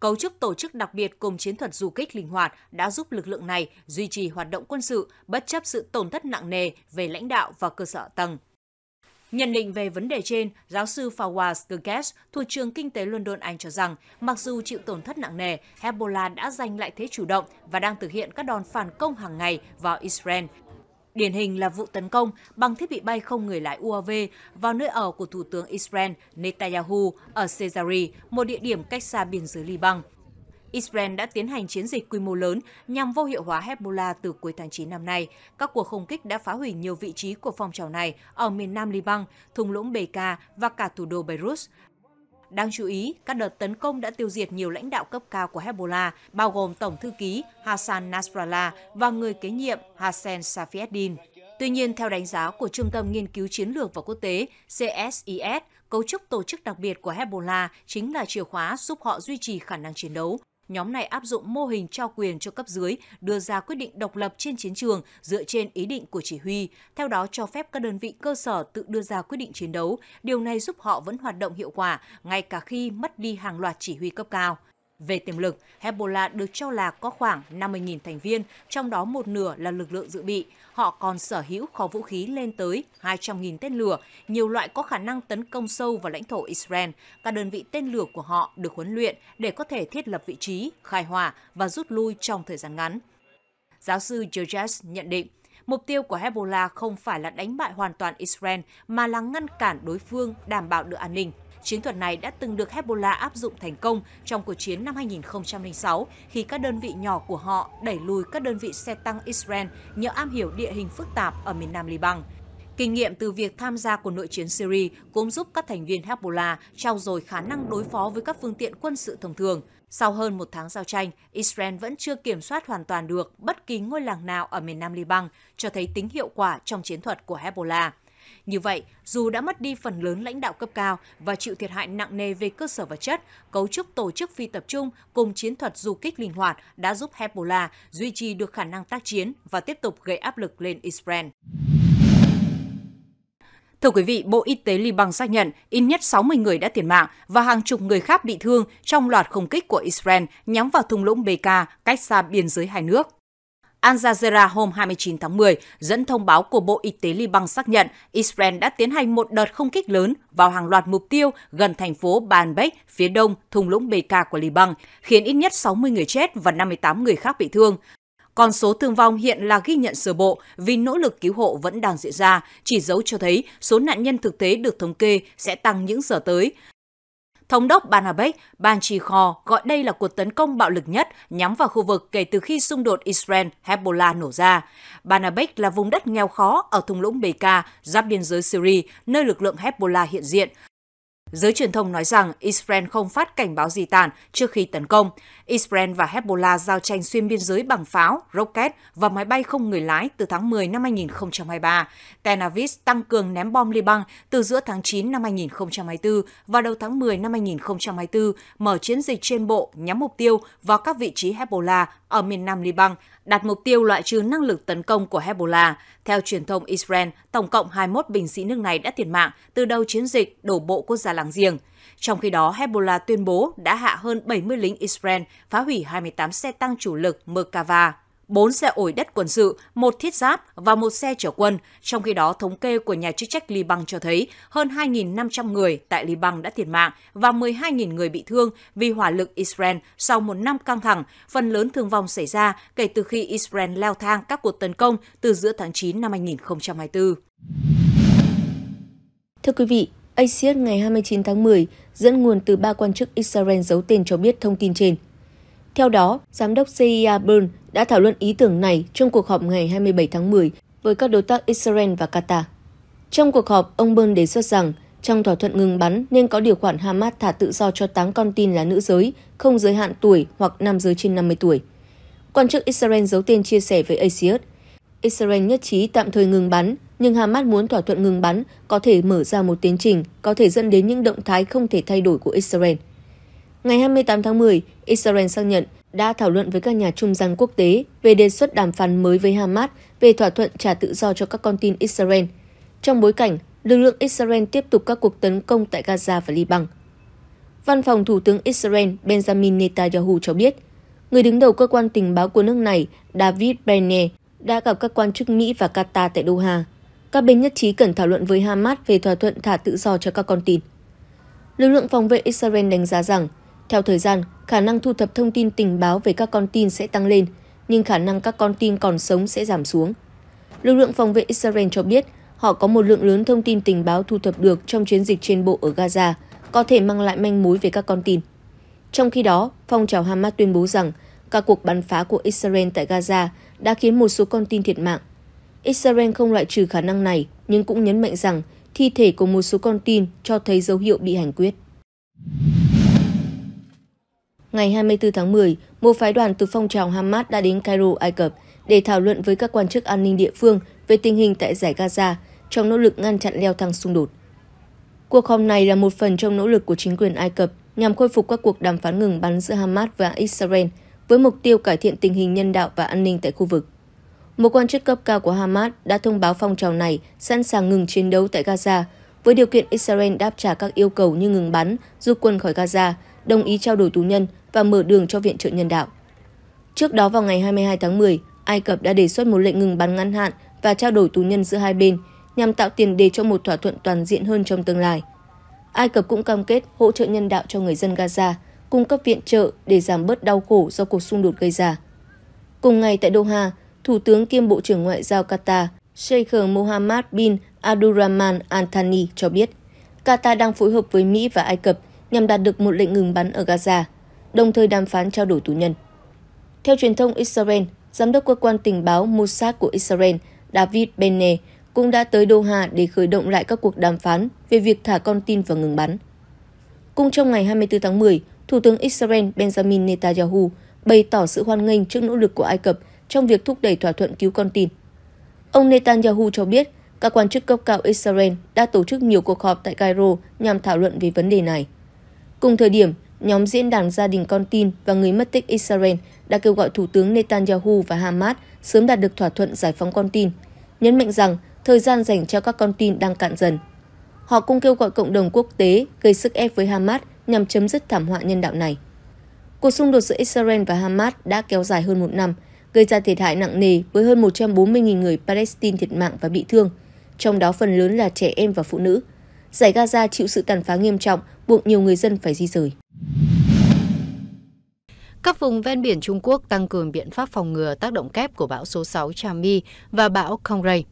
Cấu trúc tổ chức đặc biệt cùng chiến thuật du kích linh hoạt đã giúp lực lượng này duy trì hoạt động quân sự bất chấp sự tổn thất nặng nề về lãnh đạo và cơ sở tầng. Nhận định về vấn đề trên, giáo sư Fawaz Gerges thuộc trường kinh tế London Anh cho rằng, mặc dù chịu tổn thất nặng nề, Hezbollah đã giành lại thế chủ động và đang thực hiện các đòn phản công hàng ngày vào Israel. Điển hình là vụ tấn công bằng thiết bị bay không người lái UAV vào nơi ở của Thủ tướng Israel Netanyahu ở Caesarea, một địa điểm cách xa biên giới Liban. Israel đã tiến hành chiến dịch quy mô lớn nhằm vô hiệu hóa Hezbollah từ cuối tháng 9 năm nay. Các cuộc không kích đã phá hủy nhiều vị trí của phong trào này ở miền nam Liban, thung lũng Bekaa và cả thủ đô Beirut. Đáng chú ý, các đợt tấn công đã tiêu diệt nhiều lãnh đạo cấp cao của Hezbollah, bao gồm Tổng thư ký Hassan Nasrallah và người kế nhiệm Hassan Safieddin. Tuy nhiên, theo đánh giá của Trung tâm Nghiên cứu Chiến lược và Quốc tế CSIS, cấu trúc tổ chức đặc biệt của Hezbollah chính là chìa khóa giúp họ duy trì khả năng chiến đấu, nhóm này áp dụng mô hình trao quyền cho cấp dưới đưa ra quyết định độc lập trên chiến trường dựa trên ý định của chỉ huy, theo đó cho phép các đơn vị cơ sở tự đưa ra quyết định chiến đấu. Điều này giúp họ vẫn hoạt động hiệu quả ngay cả khi mất đi hàng loạt chỉ huy cấp cao. Về tiềm lực, Hezbollah được cho là có khoảng 50.000 thành viên, trong đó một nửa là lực lượng dự bị. Họ còn sở hữu kho vũ khí lên tới 200.000 tên lửa, nhiều loại có khả năng tấn công sâu vào lãnh thổ Israel. Các đơn vị tên lửa của họ được huấn luyện để có thể thiết lập vị trí, khai hỏa và rút lui trong thời gian ngắn. Giáo sư Georges nhận định, mục tiêu của Hezbollah không phải là đánh bại hoàn toàn Israel mà là ngăn cản đối phương đảm bảo được an ninh. Chiến thuật này đã từng được Hezbollah áp dụng thành công trong cuộc chiến năm 2006 khi các đơn vị nhỏ của họ đẩy lùi các đơn vị xe tăng Israel nhờ am hiểu địa hình phức tạp ở miền nam Liban. Kinh nghiệm từ việc tham gia của nội chiến Syria cũng giúp các thành viên Hezbollah trao dồi khả năng đối phó với các phương tiện quân sự thông thường. Sau hơn một tháng giao tranh, Israel vẫn chưa kiểm soát hoàn toàn được bất kỳ ngôi làng nào ở miền nam Liban, cho thấy tính hiệu quả trong chiến thuật của Hezbollah. Như vậy, dù đã mất đi phần lớn lãnh đạo cấp cao và chịu thiệt hại nặng nề về cơ sở vật chất, cấu trúc tổ chức phi tập trung cùng chiến thuật du kích linh hoạt đã giúp Hezbollah duy trì được khả năng tác chiến và tiếp tục gây áp lực lên Israel. Thưa quý vị, Bộ Y tế Liban xác nhận ít nhất 60 người đã thiệt mạng và hàng chục người khác bị thương trong loạt không kích của Israel nhắm vào thung lũng Bekaa cách xa biên giới hai nước. Al Jazeera hôm 29 tháng 10 dẫn thông báo của Bộ Y tế Liban xác nhận Israel đã tiến hành một đợt không kích lớn vào hàng loạt mục tiêu gần thành phố Baalbek phía đông thung lũng BK của Liban, khiến ít nhất 60 người chết và 58 người khác bị thương. Con số thương vong hiện là ghi nhận sơ bộ vì nỗ lực cứu hộ vẫn đang diễn ra, chỉ dấu cho thấy số nạn nhân thực tế được thống kê sẽ tăng những giờ tới. Thống đốc Banabek, Ban Chi Kho gọi đây là cuộc tấn công bạo lực nhất nhắm vào khu vực kể từ khi xung đột Israel-Hezbollah nổ ra. Banabek là vùng đất nghèo khó ở thung lũng Beka, giáp biên giới Syria, nơi lực lượng Hezbollah hiện diện, Giới truyền thông nói rằng Israel không phát cảnh báo gì tàn trước khi tấn công. Israel và Hezbollah giao tranh xuyên biên giới bằng pháo, rocket và máy bay không người lái từ tháng 10 năm 2023. Tel Aviv tăng cường ném bom Liban từ giữa tháng 9 năm 2024 và đầu tháng 10 năm 2024, mở chiến dịch trên bộ nhắm mục tiêu vào các vị trí Hezbollah ở miền nam Liban đặt mục tiêu loại trừ năng lực tấn công của Hezbollah. Theo truyền thông Israel, tổng cộng 21 binh sĩ nước này đã thiệt mạng từ đầu chiến dịch đổ bộ quốc gia láng giềng. Trong khi đó, Hezbollah tuyên bố đã hạ hơn 70 lính Israel, phá hủy 28 xe tăng chủ lực Merkava. 4 xe ủi đất quân sự, một thiết giáp và một xe chở quân. Trong khi đó, thống kê của nhà chức trách Liban cho thấy hơn 2.500 người tại Liban đã thiệt mạng và 12.000 người bị thương vì hỏa lực Israel sau một năm căng thẳng. Phần lớn thương vong xảy ra kể từ khi Israel leo thang các cuộc tấn công từ giữa tháng 9 năm 2024. Thưa quý vị, ASIAT ngày 29 tháng 10 dẫn nguồn từ ba quan chức Israel giấu tên cho biết thông tin trên. Theo đó, giám đốc CIA e Burn đã thảo luận ý tưởng này trong cuộc họp ngày 27 tháng 10 với các đối tác Israel và Qatar. Trong cuộc họp, ông Burn đề xuất rằng trong thỏa thuận ngừng bắn nên có điều khoản Hamas thả tự do cho 8 con tin là nữ giới, không giới hạn tuổi hoặc nam giới trên 50 tuổi. Quan chức Israel giấu tên chia sẻ với Asiat, Israel nhất trí tạm thời ngừng bắn, nhưng Hamas muốn thỏa thuận ngừng bắn có thể mở ra một tiến trình có thể dẫn đến những động thái không thể thay đổi của Israel. Ngày 28 tháng 10, Israel xác nhận đã thảo luận với các nhà trung gian quốc tế về đề xuất đàm phán mới với Hamas về thỏa thuận trả tự do cho các con tin Israel, trong bối cảnh lực lượng Israel tiếp tục các cuộc tấn công tại Gaza và Liban. Văn phòng Thủ tướng Israel Benjamin Netanyahu cho biết, người đứng đầu cơ quan tình báo của nước này David Benne đã gặp các quan chức Mỹ và Qatar tại Doha. Các bên nhất trí cần thảo luận với Hamas về thỏa thuận thả tự do cho các con tin. Lực lượng phòng vệ Israel đánh giá rằng theo thời gian, khả năng thu thập thông tin tình báo về các con tin sẽ tăng lên, nhưng khả năng các con tin còn sống sẽ giảm xuống. Lực lượng phòng vệ Israel cho biết họ có một lượng lớn thông tin tình báo thu thập được trong chiến dịch trên bộ ở Gaza, có thể mang lại manh mối về các con tin. Trong khi đó, phong trào Hamas tuyên bố rằng các cuộc bắn phá của Israel tại Gaza đã khiến một số con tin thiệt mạng. Israel không loại trừ khả năng này, nhưng cũng nhấn mạnh rằng thi thể của một số con tin cho thấy dấu hiệu bị hành quyết. Ngày 24 tháng 10, một phái đoàn từ phong trào Hamas đã đến Cairo, Ai Cập để thảo luận với các quan chức an ninh địa phương về tình hình tại giải Gaza trong nỗ lực ngăn chặn leo thang xung đột. Cuộc họp này là một phần trong nỗ lực của chính quyền Ai Cập nhằm khôi phục các cuộc đàm phán ngừng bắn giữa Hamas và Israel với mục tiêu cải thiện tình hình nhân đạo và an ninh tại khu vực. Một quan chức cấp cao của Hamas đã thông báo phong trào này sẵn sàng ngừng chiến đấu tại Gaza với điều kiện Israel đáp trả các yêu cầu như ngừng bắn, rút quân khỏi Gaza đồng ý trao đổi tù nhân và mở đường cho viện trợ nhân đạo. Trước đó vào ngày 22 tháng 10, Ai Cập đã đề xuất một lệnh ngừng bắn ngắn hạn và trao đổi tù nhân giữa hai bên nhằm tạo tiền đề cho một thỏa thuận toàn diện hơn trong tương lai. Ai Cập cũng cam kết hỗ trợ nhân đạo cho người dân Gaza, cung cấp viện trợ để giảm bớt đau khổ do cuộc xung đột gây ra. Cùng ngày tại Doha, Thủ tướng kiêm Bộ trưởng Ngoại giao Qatar Sheikh Mohammed bin Abdulrahman Al Thani cho biết, Qatar đang phối hợp với Mỹ và Ai Cập nhằm đạt được một lệnh ngừng bắn ở Gaza, đồng thời đàm phán trao đổi tù nhân. Theo truyền thông Israel, giám đốc cơ quan tình báo Mossad của Israel David Benne cũng đã tới Doha để khởi động lại các cuộc đàm phán về việc thả con tin và ngừng bắn. Cũng trong ngày 24 tháng 10, Thủ tướng Israel Benjamin Netanyahu bày tỏ sự hoan nghênh trước nỗ lực của Ai Cập trong việc thúc đẩy thỏa thuận cứu con tin. Ông Netanyahu cho biết các quan chức cấp cao Israel đã tổ chức nhiều cuộc họp tại Cairo nhằm thảo luận về vấn đề này. Cùng thời điểm, nhóm diễn đàn gia đình con tin và người mất tích Israel đã kêu gọi Thủ tướng Netanyahu và Hamas sớm đạt được thỏa thuận giải phóng con tin, nhấn mạnh rằng thời gian dành cho các con tin đang cạn dần. Họ cũng kêu gọi cộng đồng quốc tế gây sức ép với Hamas nhằm chấm dứt thảm họa nhân đạo này. Cuộc xung đột giữa Israel và Hamas đã kéo dài hơn một năm, gây ra thiệt hại nặng nề với hơn 140.000 người Palestine thiệt mạng và bị thương, trong đó phần lớn là trẻ em và phụ nữ giải Gaza chịu sự tàn phá nghiêm trọng, buộc nhiều người dân phải di rời. Các vùng ven biển Trung Quốc tăng cường biện pháp phòng ngừa tác động kép của bão số 6 Chami và bão Kongray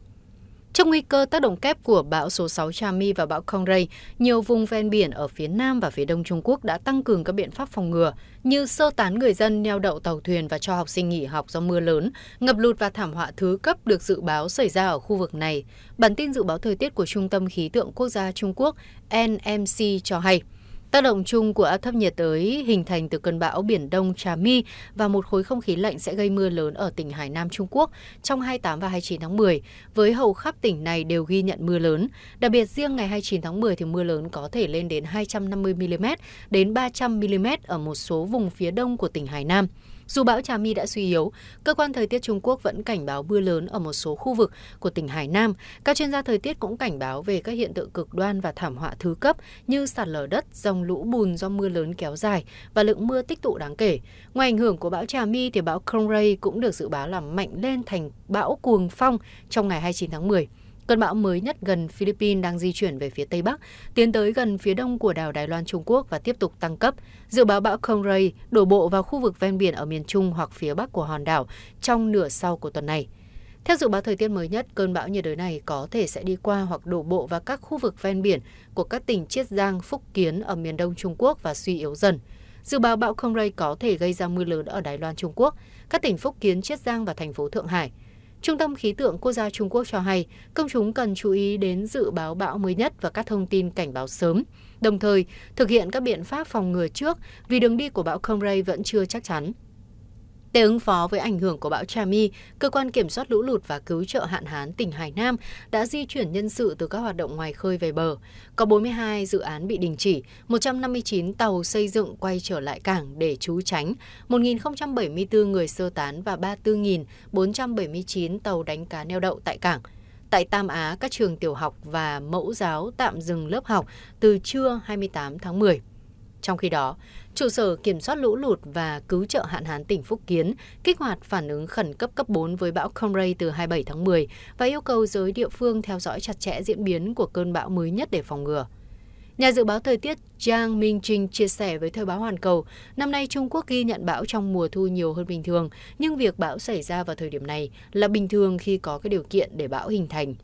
trước nguy cơ tác động kép của bão số 6 Chami và bão Kongray, nhiều vùng ven biển ở phía Nam và phía Đông Trung Quốc đã tăng cường các biện pháp phòng ngừa như sơ tán người dân neo đậu tàu thuyền và cho học sinh nghỉ học do mưa lớn, ngập lụt và thảm họa thứ cấp được dự báo xảy ra ở khu vực này. Bản tin dự báo thời tiết của Trung tâm Khí tượng Quốc gia Trung Quốc NMC cho hay. Tác động chung của áp thấp nhiệt đới hình thành từ cơn bão Biển Đông Trà My và một khối không khí lạnh sẽ gây mưa lớn ở tỉnh Hải Nam Trung Quốc trong 28 và 29 tháng 10, với hầu khắp tỉnh này đều ghi nhận mưa lớn. Đặc biệt riêng ngày 29 tháng 10 thì mưa lớn có thể lên đến 250mm đến 300mm ở một số vùng phía đông của tỉnh Hải Nam. Dù bão Trà My đã suy yếu, cơ quan thời tiết Trung Quốc vẫn cảnh báo mưa lớn ở một số khu vực của tỉnh Hải Nam. Các chuyên gia thời tiết cũng cảnh báo về các hiện tượng cực đoan và thảm họa thứ cấp như sạt lở đất, dòng lũ bùn do mưa lớn kéo dài và lượng mưa tích tụ đáng kể. Ngoài ảnh hưởng của bão Trà My thì bão Kongray cũng được dự báo là mạnh lên thành bão cuồng phong trong ngày 29 tháng 10. Cơn bão mới nhất gần Philippines đang di chuyển về phía Tây Bắc, tiến tới gần phía đông của đảo Đài Loan Trung Quốc và tiếp tục tăng cấp. Dự báo bão Kongray đổ bộ vào khu vực ven biển ở miền Trung hoặc phía Bắc của hòn đảo trong nửa sau của tuần này. Theo dự báo thời tiết mới nhất, cơn bão nhiệt đới này có thể sẽ đi qua hoặc đổ bộ vào các khu vực ven biển của các tỉnh Chiết Giang, Phúc Kiến ở miền đông Trung Quốc và suy yếu dần. Dự báo bão Kongray có thể gây ra mưa lớn ở Đài Loan Trung Quốc, các tỉnh Phúc Kiến, Chiết Giang và thành phố Thượng Hải – Trung tâm Khí tượng Quốc gia Trung Quốc cho hay, công chúng cần chú ý đến dự báo bão mới nhất và các thông tin cảnh báo sớm, đồng thời thực hiện các biện pháp phòng ngừa trước vì đường đi của bão Komrei vẫn chưa chắc chắn. Để ứng phó với ảnh hưởng của bão Trà My, Cơ quan Kiểm soát Lũ lụt và Cứu trợ Hạn hán tỉnh Hải Nam đã di chuyển nhân sự từ các hoạt động ngoài khơi về bờ. Có 42 dự án bị đình chỉ, 159 tàu xây dựng quay trở lại cảng để trú tránh, 1.074 người sơ tán và 34.479 tàu đánh cá neo đậu tại cảng. Tại Tam Á, các trường tiểu học và mẫu giáo tạm dừng lớp học từ trưa 28 tháng 10. Trong khi đó, trụ sở kiểm soát lũ lụt và cứu trợ hạn hán tỉnh Phúc Kiến kích hoạt phản ứng khẩn cấp cấp 4 với bão Conray từ 27 tháng 10 và yêu cầu giới địa phương theo dõi chặt chẽ diễn biến của cơn bão mới nhất để phòng ngừa. Nhà dự báo thời tiết Jiang Mingjing chia sẻ với Thời báo Hoàn Cầu, năm nay Trung Quốc ghi nhận bão trong mùa thu nhiều hơn bình thường, nhưng việc bão xảy ra vào thời điểm này là bình thường khi có các điều kiện để bão hình thành.